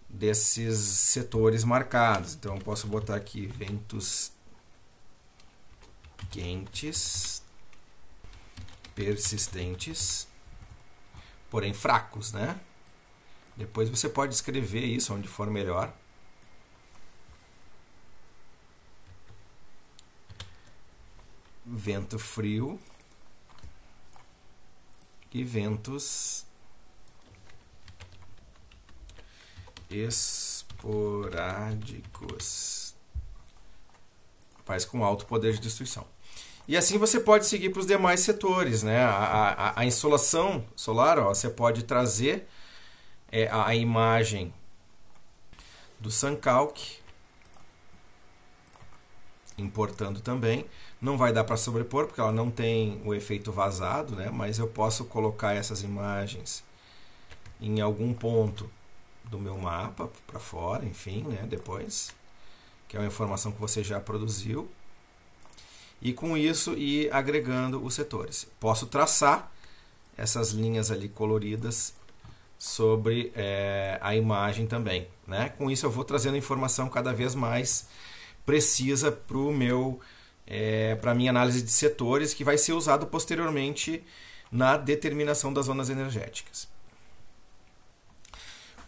desses setores marcados. Então, eu posso botar aqui ventos quentes persistentes, porém fracos, né? Depois você pode escrever isso onde for melhor. Vento frio e ventos esporádicos. Faz com alto poder de destruição. E assim você pode seguir para os demais setores, né? A, a, a insolação solar, ó, você pode trazer é a imagem do Sancalc, importando também. Não vai dar para sobrepor porque ela não tem o efeito vazado, né? mas eu posso colocar essas imagens em algum ponto do meu mapa para fora, enfim, né? depois, que é uma informação que você já produziu. E com isso ir agregando os setores. Posso traçar essas linhas ali coloridas sobre é, a imagem também. Né? Com isso eu vou trazendo informação cada vez mais precisa para o meu é, a minha análise de setores que vai ser usado posteriormente na determinação das zonas energéticas.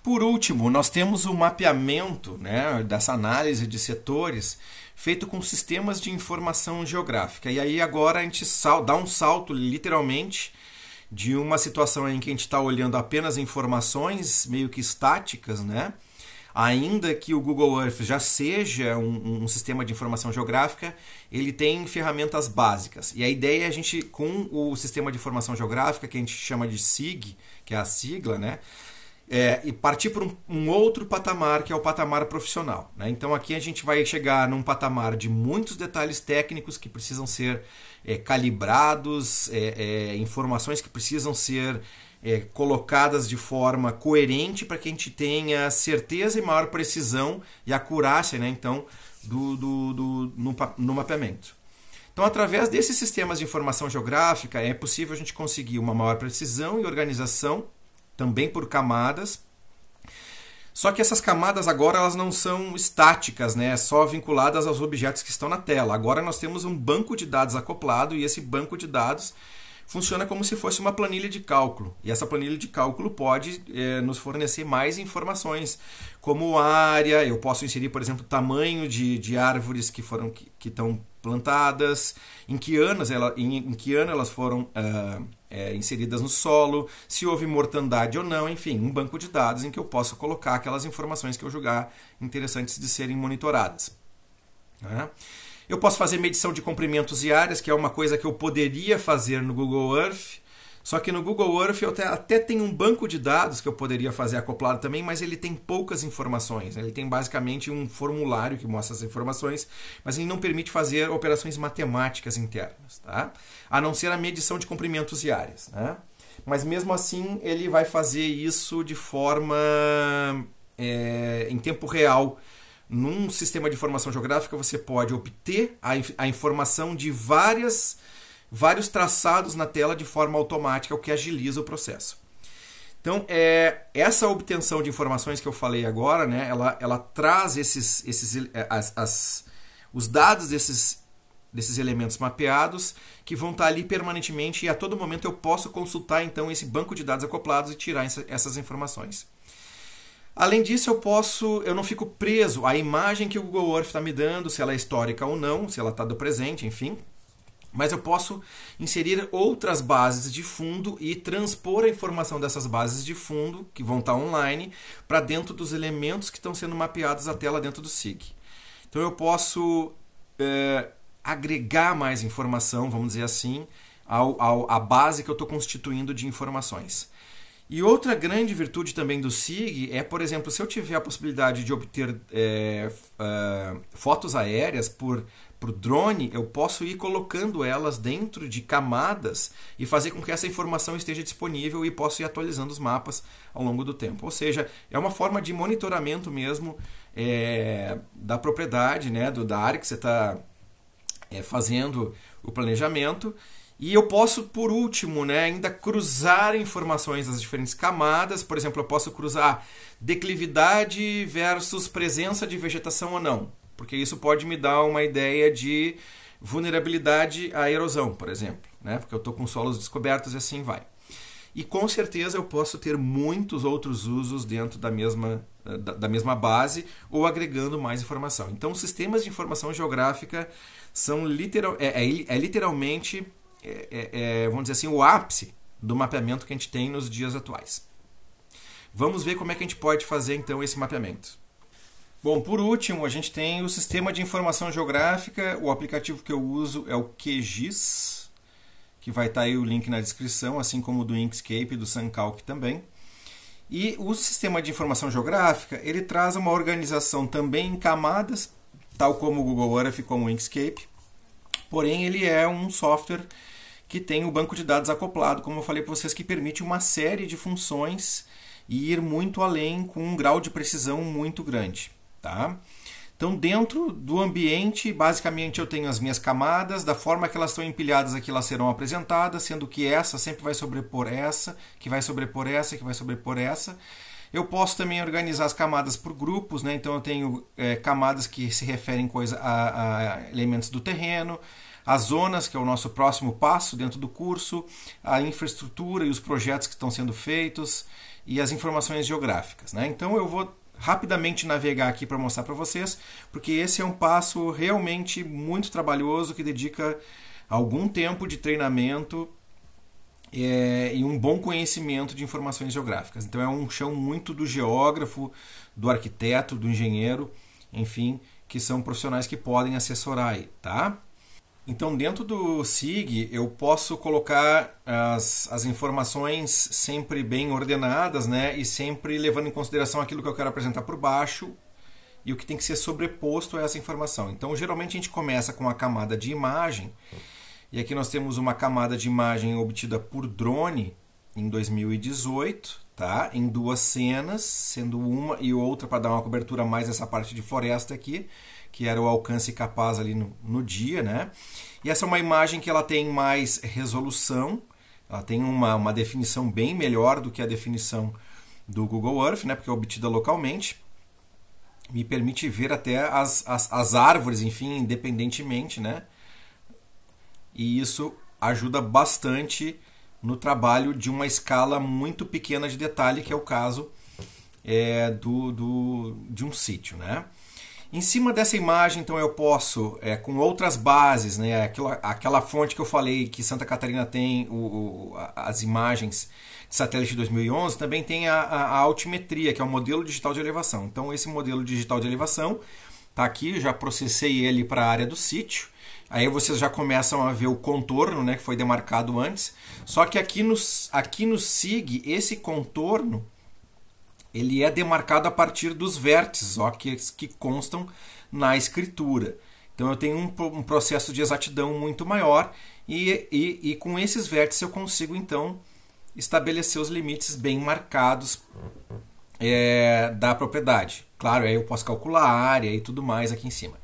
Por último, nós temos o mapeamento né, dessa análise de setores feito com sistemas de informação geográfica. E aí agora a gente dá um salto literalmente de uma situação em que a gente está olhando apenas informações meio que estáticas, né? Ainda que o Google Earth já seja um, um, sistema de informação geográfica, ele tem ferramentas básicas. E a ideia é a gente, com o sistema de informação geográfica, que a gente chama de SIG, que é a sigla, né? É, e partir para um, um, outro patamar, que é o patamar profissional. Né? Então aqui a gente vai chegar num patamar de muitos detalhes técnicos que precisam ser é, calibrados, é, é, informações que precisam ser é, colocadas de forma coerente para que a gente tenha certeza e maior precisão e acurácia, né, então, do, do, do no, no mapeamento. Então, através desses sistemas de informação geográfica, é possível a gente conseguir uma maior precisão e organização, também por camadas, só que essas camadas agora elas não são estáticas, né? É só vinculadas aos objetos que estão na tela. Agora nós temos um banco de dados acoplado e esse banco de dados funciona como se fosse uma planilha de cálculo. E essa planilha de cálculo pode é, nos fornecer mais informações, como área, eu posso inserir, por exemplo, tamanho de, de árvores que foram que estão plantadas, em que, anos ela, em, em que ano elas foram. Uh, é, inseridas no solo, se houve mortandade ou não, enfim, um banco de dados em que eu possa colocar aquelas informações que eu julgar interessantes de serem monitoradas. Né? Eu posso fazer medição de comprimentos e áreas, que é uma coisa que eu poderia fazer no Google Earth, só que no Google Earth eu até, até tenho um banco de dados que eu poderia fazer acoplado também, mas ele tem poucas informações. Né? Ele tem basicamente um formulário que mostra as informações, mas ele não permite fazer operações matemáticas internas, tá? A não ser a medição de comprimentos e áreas, né? Mas mesmo assim ele vai fazer isso de forma é, em tempo real. Num sistema de informação geográfica você pode obter a, a informação de várias vários traçados na tela de forma automática, o que agiliza o processo. Então, é, essa obtenção de informações que eu falei agora, né, ela, ela traz esses, esses, é, as, as, os dados desses, desses elementos mapeados que vão estar ali permanentemente e a todo momento eu posso consultar então esse banco de dados acoplados e tirar essa, essas informações. Além disso, eu posso, eu não fico preso à imagem que o Google Earth está me dando, se ela é histórica ou não, se ela está do presente, enfim, mas eu posso inserir outras bases de fundo e transpor a informação dessas bases de fundo, que vão estar tá online, para dentro dos elementos que estão sendo mapeados à tela dentro do SIG. Então eu posso é, agregar mais informação, vamos dizer assim, ao, ao, à base que eu estou constituindo de informações. E outra grande virtude também do SIG é, por exemplo, se eu tiver a possibilidade de obter é, é, fotos aéreas por para o drone, eu posso ir colocando elas dentro de camadas e fazer com que essa informação esteja disponível e posso ir atualizando os mapas ao longo do tempo. Ou seja, é uma forma de monitoramento mesmo é, da propriedade, né, do, da área que você está é, fazendo o planejamento. E eu posso, por último, né, ainda cruzar informações das diferentes camadas. Por exemplo, eu posso cruzar declividade versus presença de vegetação ou não porque isso pode me dar uma ideia de vulnerabilidade à erosão, por exemplo, né? porque eu estou com solos descobertos e assim vai. E com certeza eu posso ter muitos outros usos dentro da mesma, eh, da, da mesma base ou agregando mais informação. Então, sistemas de informação geográfica são literal, é, é, é literalmente, é, é, é, vamos dizer assim, o ápice do mapeamento que a gente tem nos dias atuais. Vamos ver como é que a gente pode fazer então esse mapeamento. Bom, por último, a gente tem o sistema de informação geográfica. O aplicativo que eu uso é o QGIS, que vai estar tá aí o link na descrição, assim como do Inkscape e do SunCalc também. E o sistema de informação geográfica, ele traz uma organização também em camadas, tal como o Google Earth, como o Inkscape. Porém, ele é um software que tem o banco de dados acoplado, como eu falei para vocês, que permite uma série de funções e ir muito além com um grau de precisão muito grande tá? Então, dentro do ambiente, basicamente eu tenho as minhas camadas, da forma que elas estão empilhadas aqui, elas serão apresentadas, sendo que essa sempre vai sobrepor essa, que vai sobrepor essa, que vai sobrepor essa. Eu posso também organizar as camadas por grupos, né? então eu tenho é, camadas que se referem coisa a, a elementos do terreno, as zonas, que é o nosso próximo passo dentro do curso, a infraestrutura e os projetos que estão sendo feitos e as informações geográficas. Né? Então eu vou rapidamente navegar aqui para mostrar para vocês, porque esse é um passo realmente muito trabalhoso que dedica algum tempo de treinamento é, e um bom conhecimento de informações geográficas. Então é um chão muito do geógrafo, do arquiteto, do engenheiro, enfim, que são profissionais que podem assessorar aí, tá? Então, dentro do SIG, eu posso colocar as, as informações sempre bem ordenadas, né? E sempre levando em consideração aquilo que eu quero apresentar por baixo e o que tem que ser sobreposto a essa informação. Então, geralmente a gente começa com a camada de imagem. E aqui nós temos uma camada de imagem obtida por drone em 2018, tá? Em duas cenas, sendo uma e outra para dar uma cobertura mais essa parte de floresta aqui que era o alcance capaz ali no, no dia, né? E essa é uma imagem que ela tem mais resolução, ela tem uma, uma definição bem melhor do que a definição do Google Earth, né? Porque é obtida localmente. Me permite ver até as, as, as árvores, enfim, independentemente, né? E isso ajuda bastante no trabalho de uma escala muito pequena de detalhe, que é o caso é, do, do, de um sítio, né? Em cima dessa imagem, então, eu posso, é, com outras bases, né, aquela, aquela fonte que eu falei que Santa Catarina tem o, o as imagens de satélite de 2011, também tem a, a, altimetria, que é o modelo digital de elevação. Então, esse modelo digital de elevação está aqui, já processei ele para a área do sítio. Aí vocês já começam a ver o contorno, né, que foi demarcado antes. Só que aqui no, aqui no SIG, esse contorno ele é demarcado a partir dos vértices, ó, que, que constam na escritura. Então eu tenho um, um processo de exatidão muito maior e, e, e, com esses vértices eu consigo então estabelecer os limites bem marcados é, da propriedade. Claro, aí eu posso calcular a área e tudo mais aqui em cima.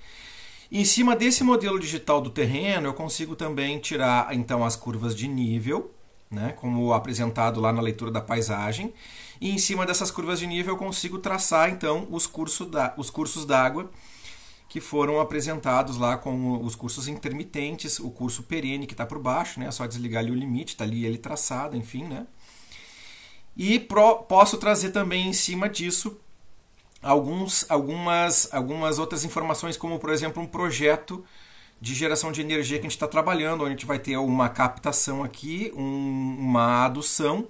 Em cima desse modelo digital do terreno, eu consigo também tirar então as curvas de nível, né, como apresentado lá na leitura da paisagem, e em cima dessas curvas de nível eu consigo traçar então os, curso da, os cursos d'água que foram apresentados lá com os cursos intermitentes, o curso perene que está por baixo, né? É só desligar ali o limite, está ali ele traçado, enfim, né? E pro, posso trazer também em cima disso alguns, algumas, algumas outras informações, como por exemplo um projeto de geração de energia que a gente está trabalhando, onde a gente vai ter uma captação aqui, um, uma adução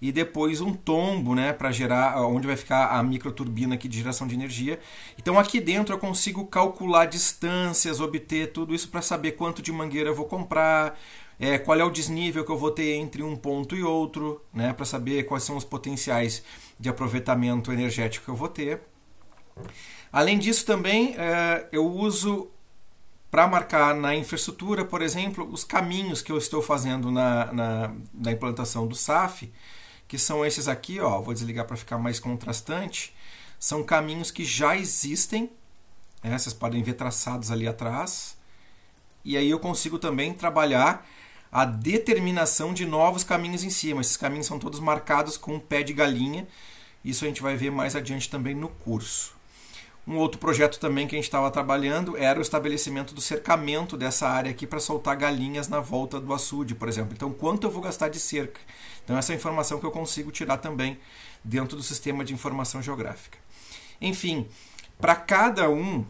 e depois um tombo, né, para gerar onde vai ficar a microturbina aqui de geração de energia. Então aqui dentro eu consigo calcular distâncias, obter tudo isso para saber quanto de mangueira eu vou comprar, é, qual é o desnível que eu vou ter entre um ponto e outro, né, para saber quais são os potenciais de aproveitamento energético que eu vou ter. Além disso também é, eu uso para marcar na infraestrutura, por exemplo, os caminhos que eu estou fazendo na, na, na implantação do SAF, que são esses aqui, ó, vou desligar para ficar mais contrastante, são caminhos que já existem, né? vocês podem ver traçados ali atrás, e aí eu consigo também trabalhar a determinação de novos caminhos em cima. Esses caminhos são todos marcados com um pé de galinha. Isso a gente vai ver mais adiante também no curso. Um outro projeto também que a gente estava trabalhando era o estabelecimento do cercamento dessa área aqui para soltar galinhas na volta do açude, por exemplo. Então, quanto eu vou gastar de cerca? Então, essa é informação que eu consigo tirar também dentro do sistema de informação geográfica. Enfim, para cada um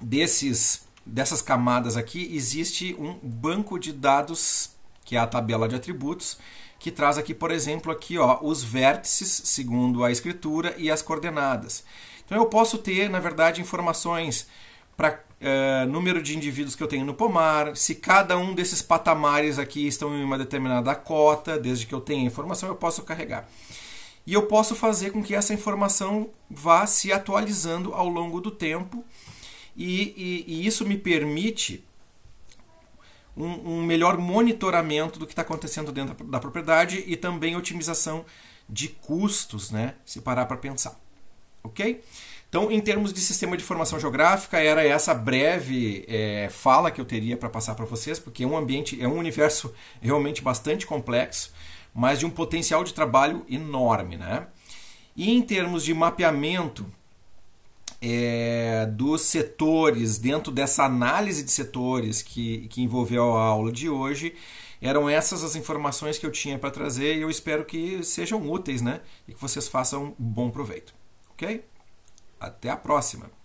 desses dessas camadas aqui existe um banco de dados que é a tabela de atributos que traz aqui, por exemplo, aqui ó, os vértices segundo a escritura e as coordenadas. Então eu posso ter, na verdade, informações para uh, eh, número de indivíduos que eu tenho no pomar, se cada um desses patamares aqui estão em uma determinada cota, desde que eu tenha informação, eu posso carregar. E eu posso fazer com que essa informação vá se atualizando ao longo do tempo, e, e, e isso me permite um, um, melhor monitoramento do que está acontecendo dentro da, da propriedade e também otimização de custos, né? Se parar para pensar ok? Então, em termos de sistema de formação geográfica, era essa breve é, fala que eu teria para passar para vocês, porque é um ambiente, é um universo realmente bastante complexo, mas de um potencial de trabalho enorme, né? E em termos de mapeamento é, dos setores, dentro dessa análise de setores que, que envolveu a aula de hoje, eram essas as informações que eu tinha para trazer e eu espero que sejam úteis, né? E que vocês façam um bom proveito. Ok? Até a próxima!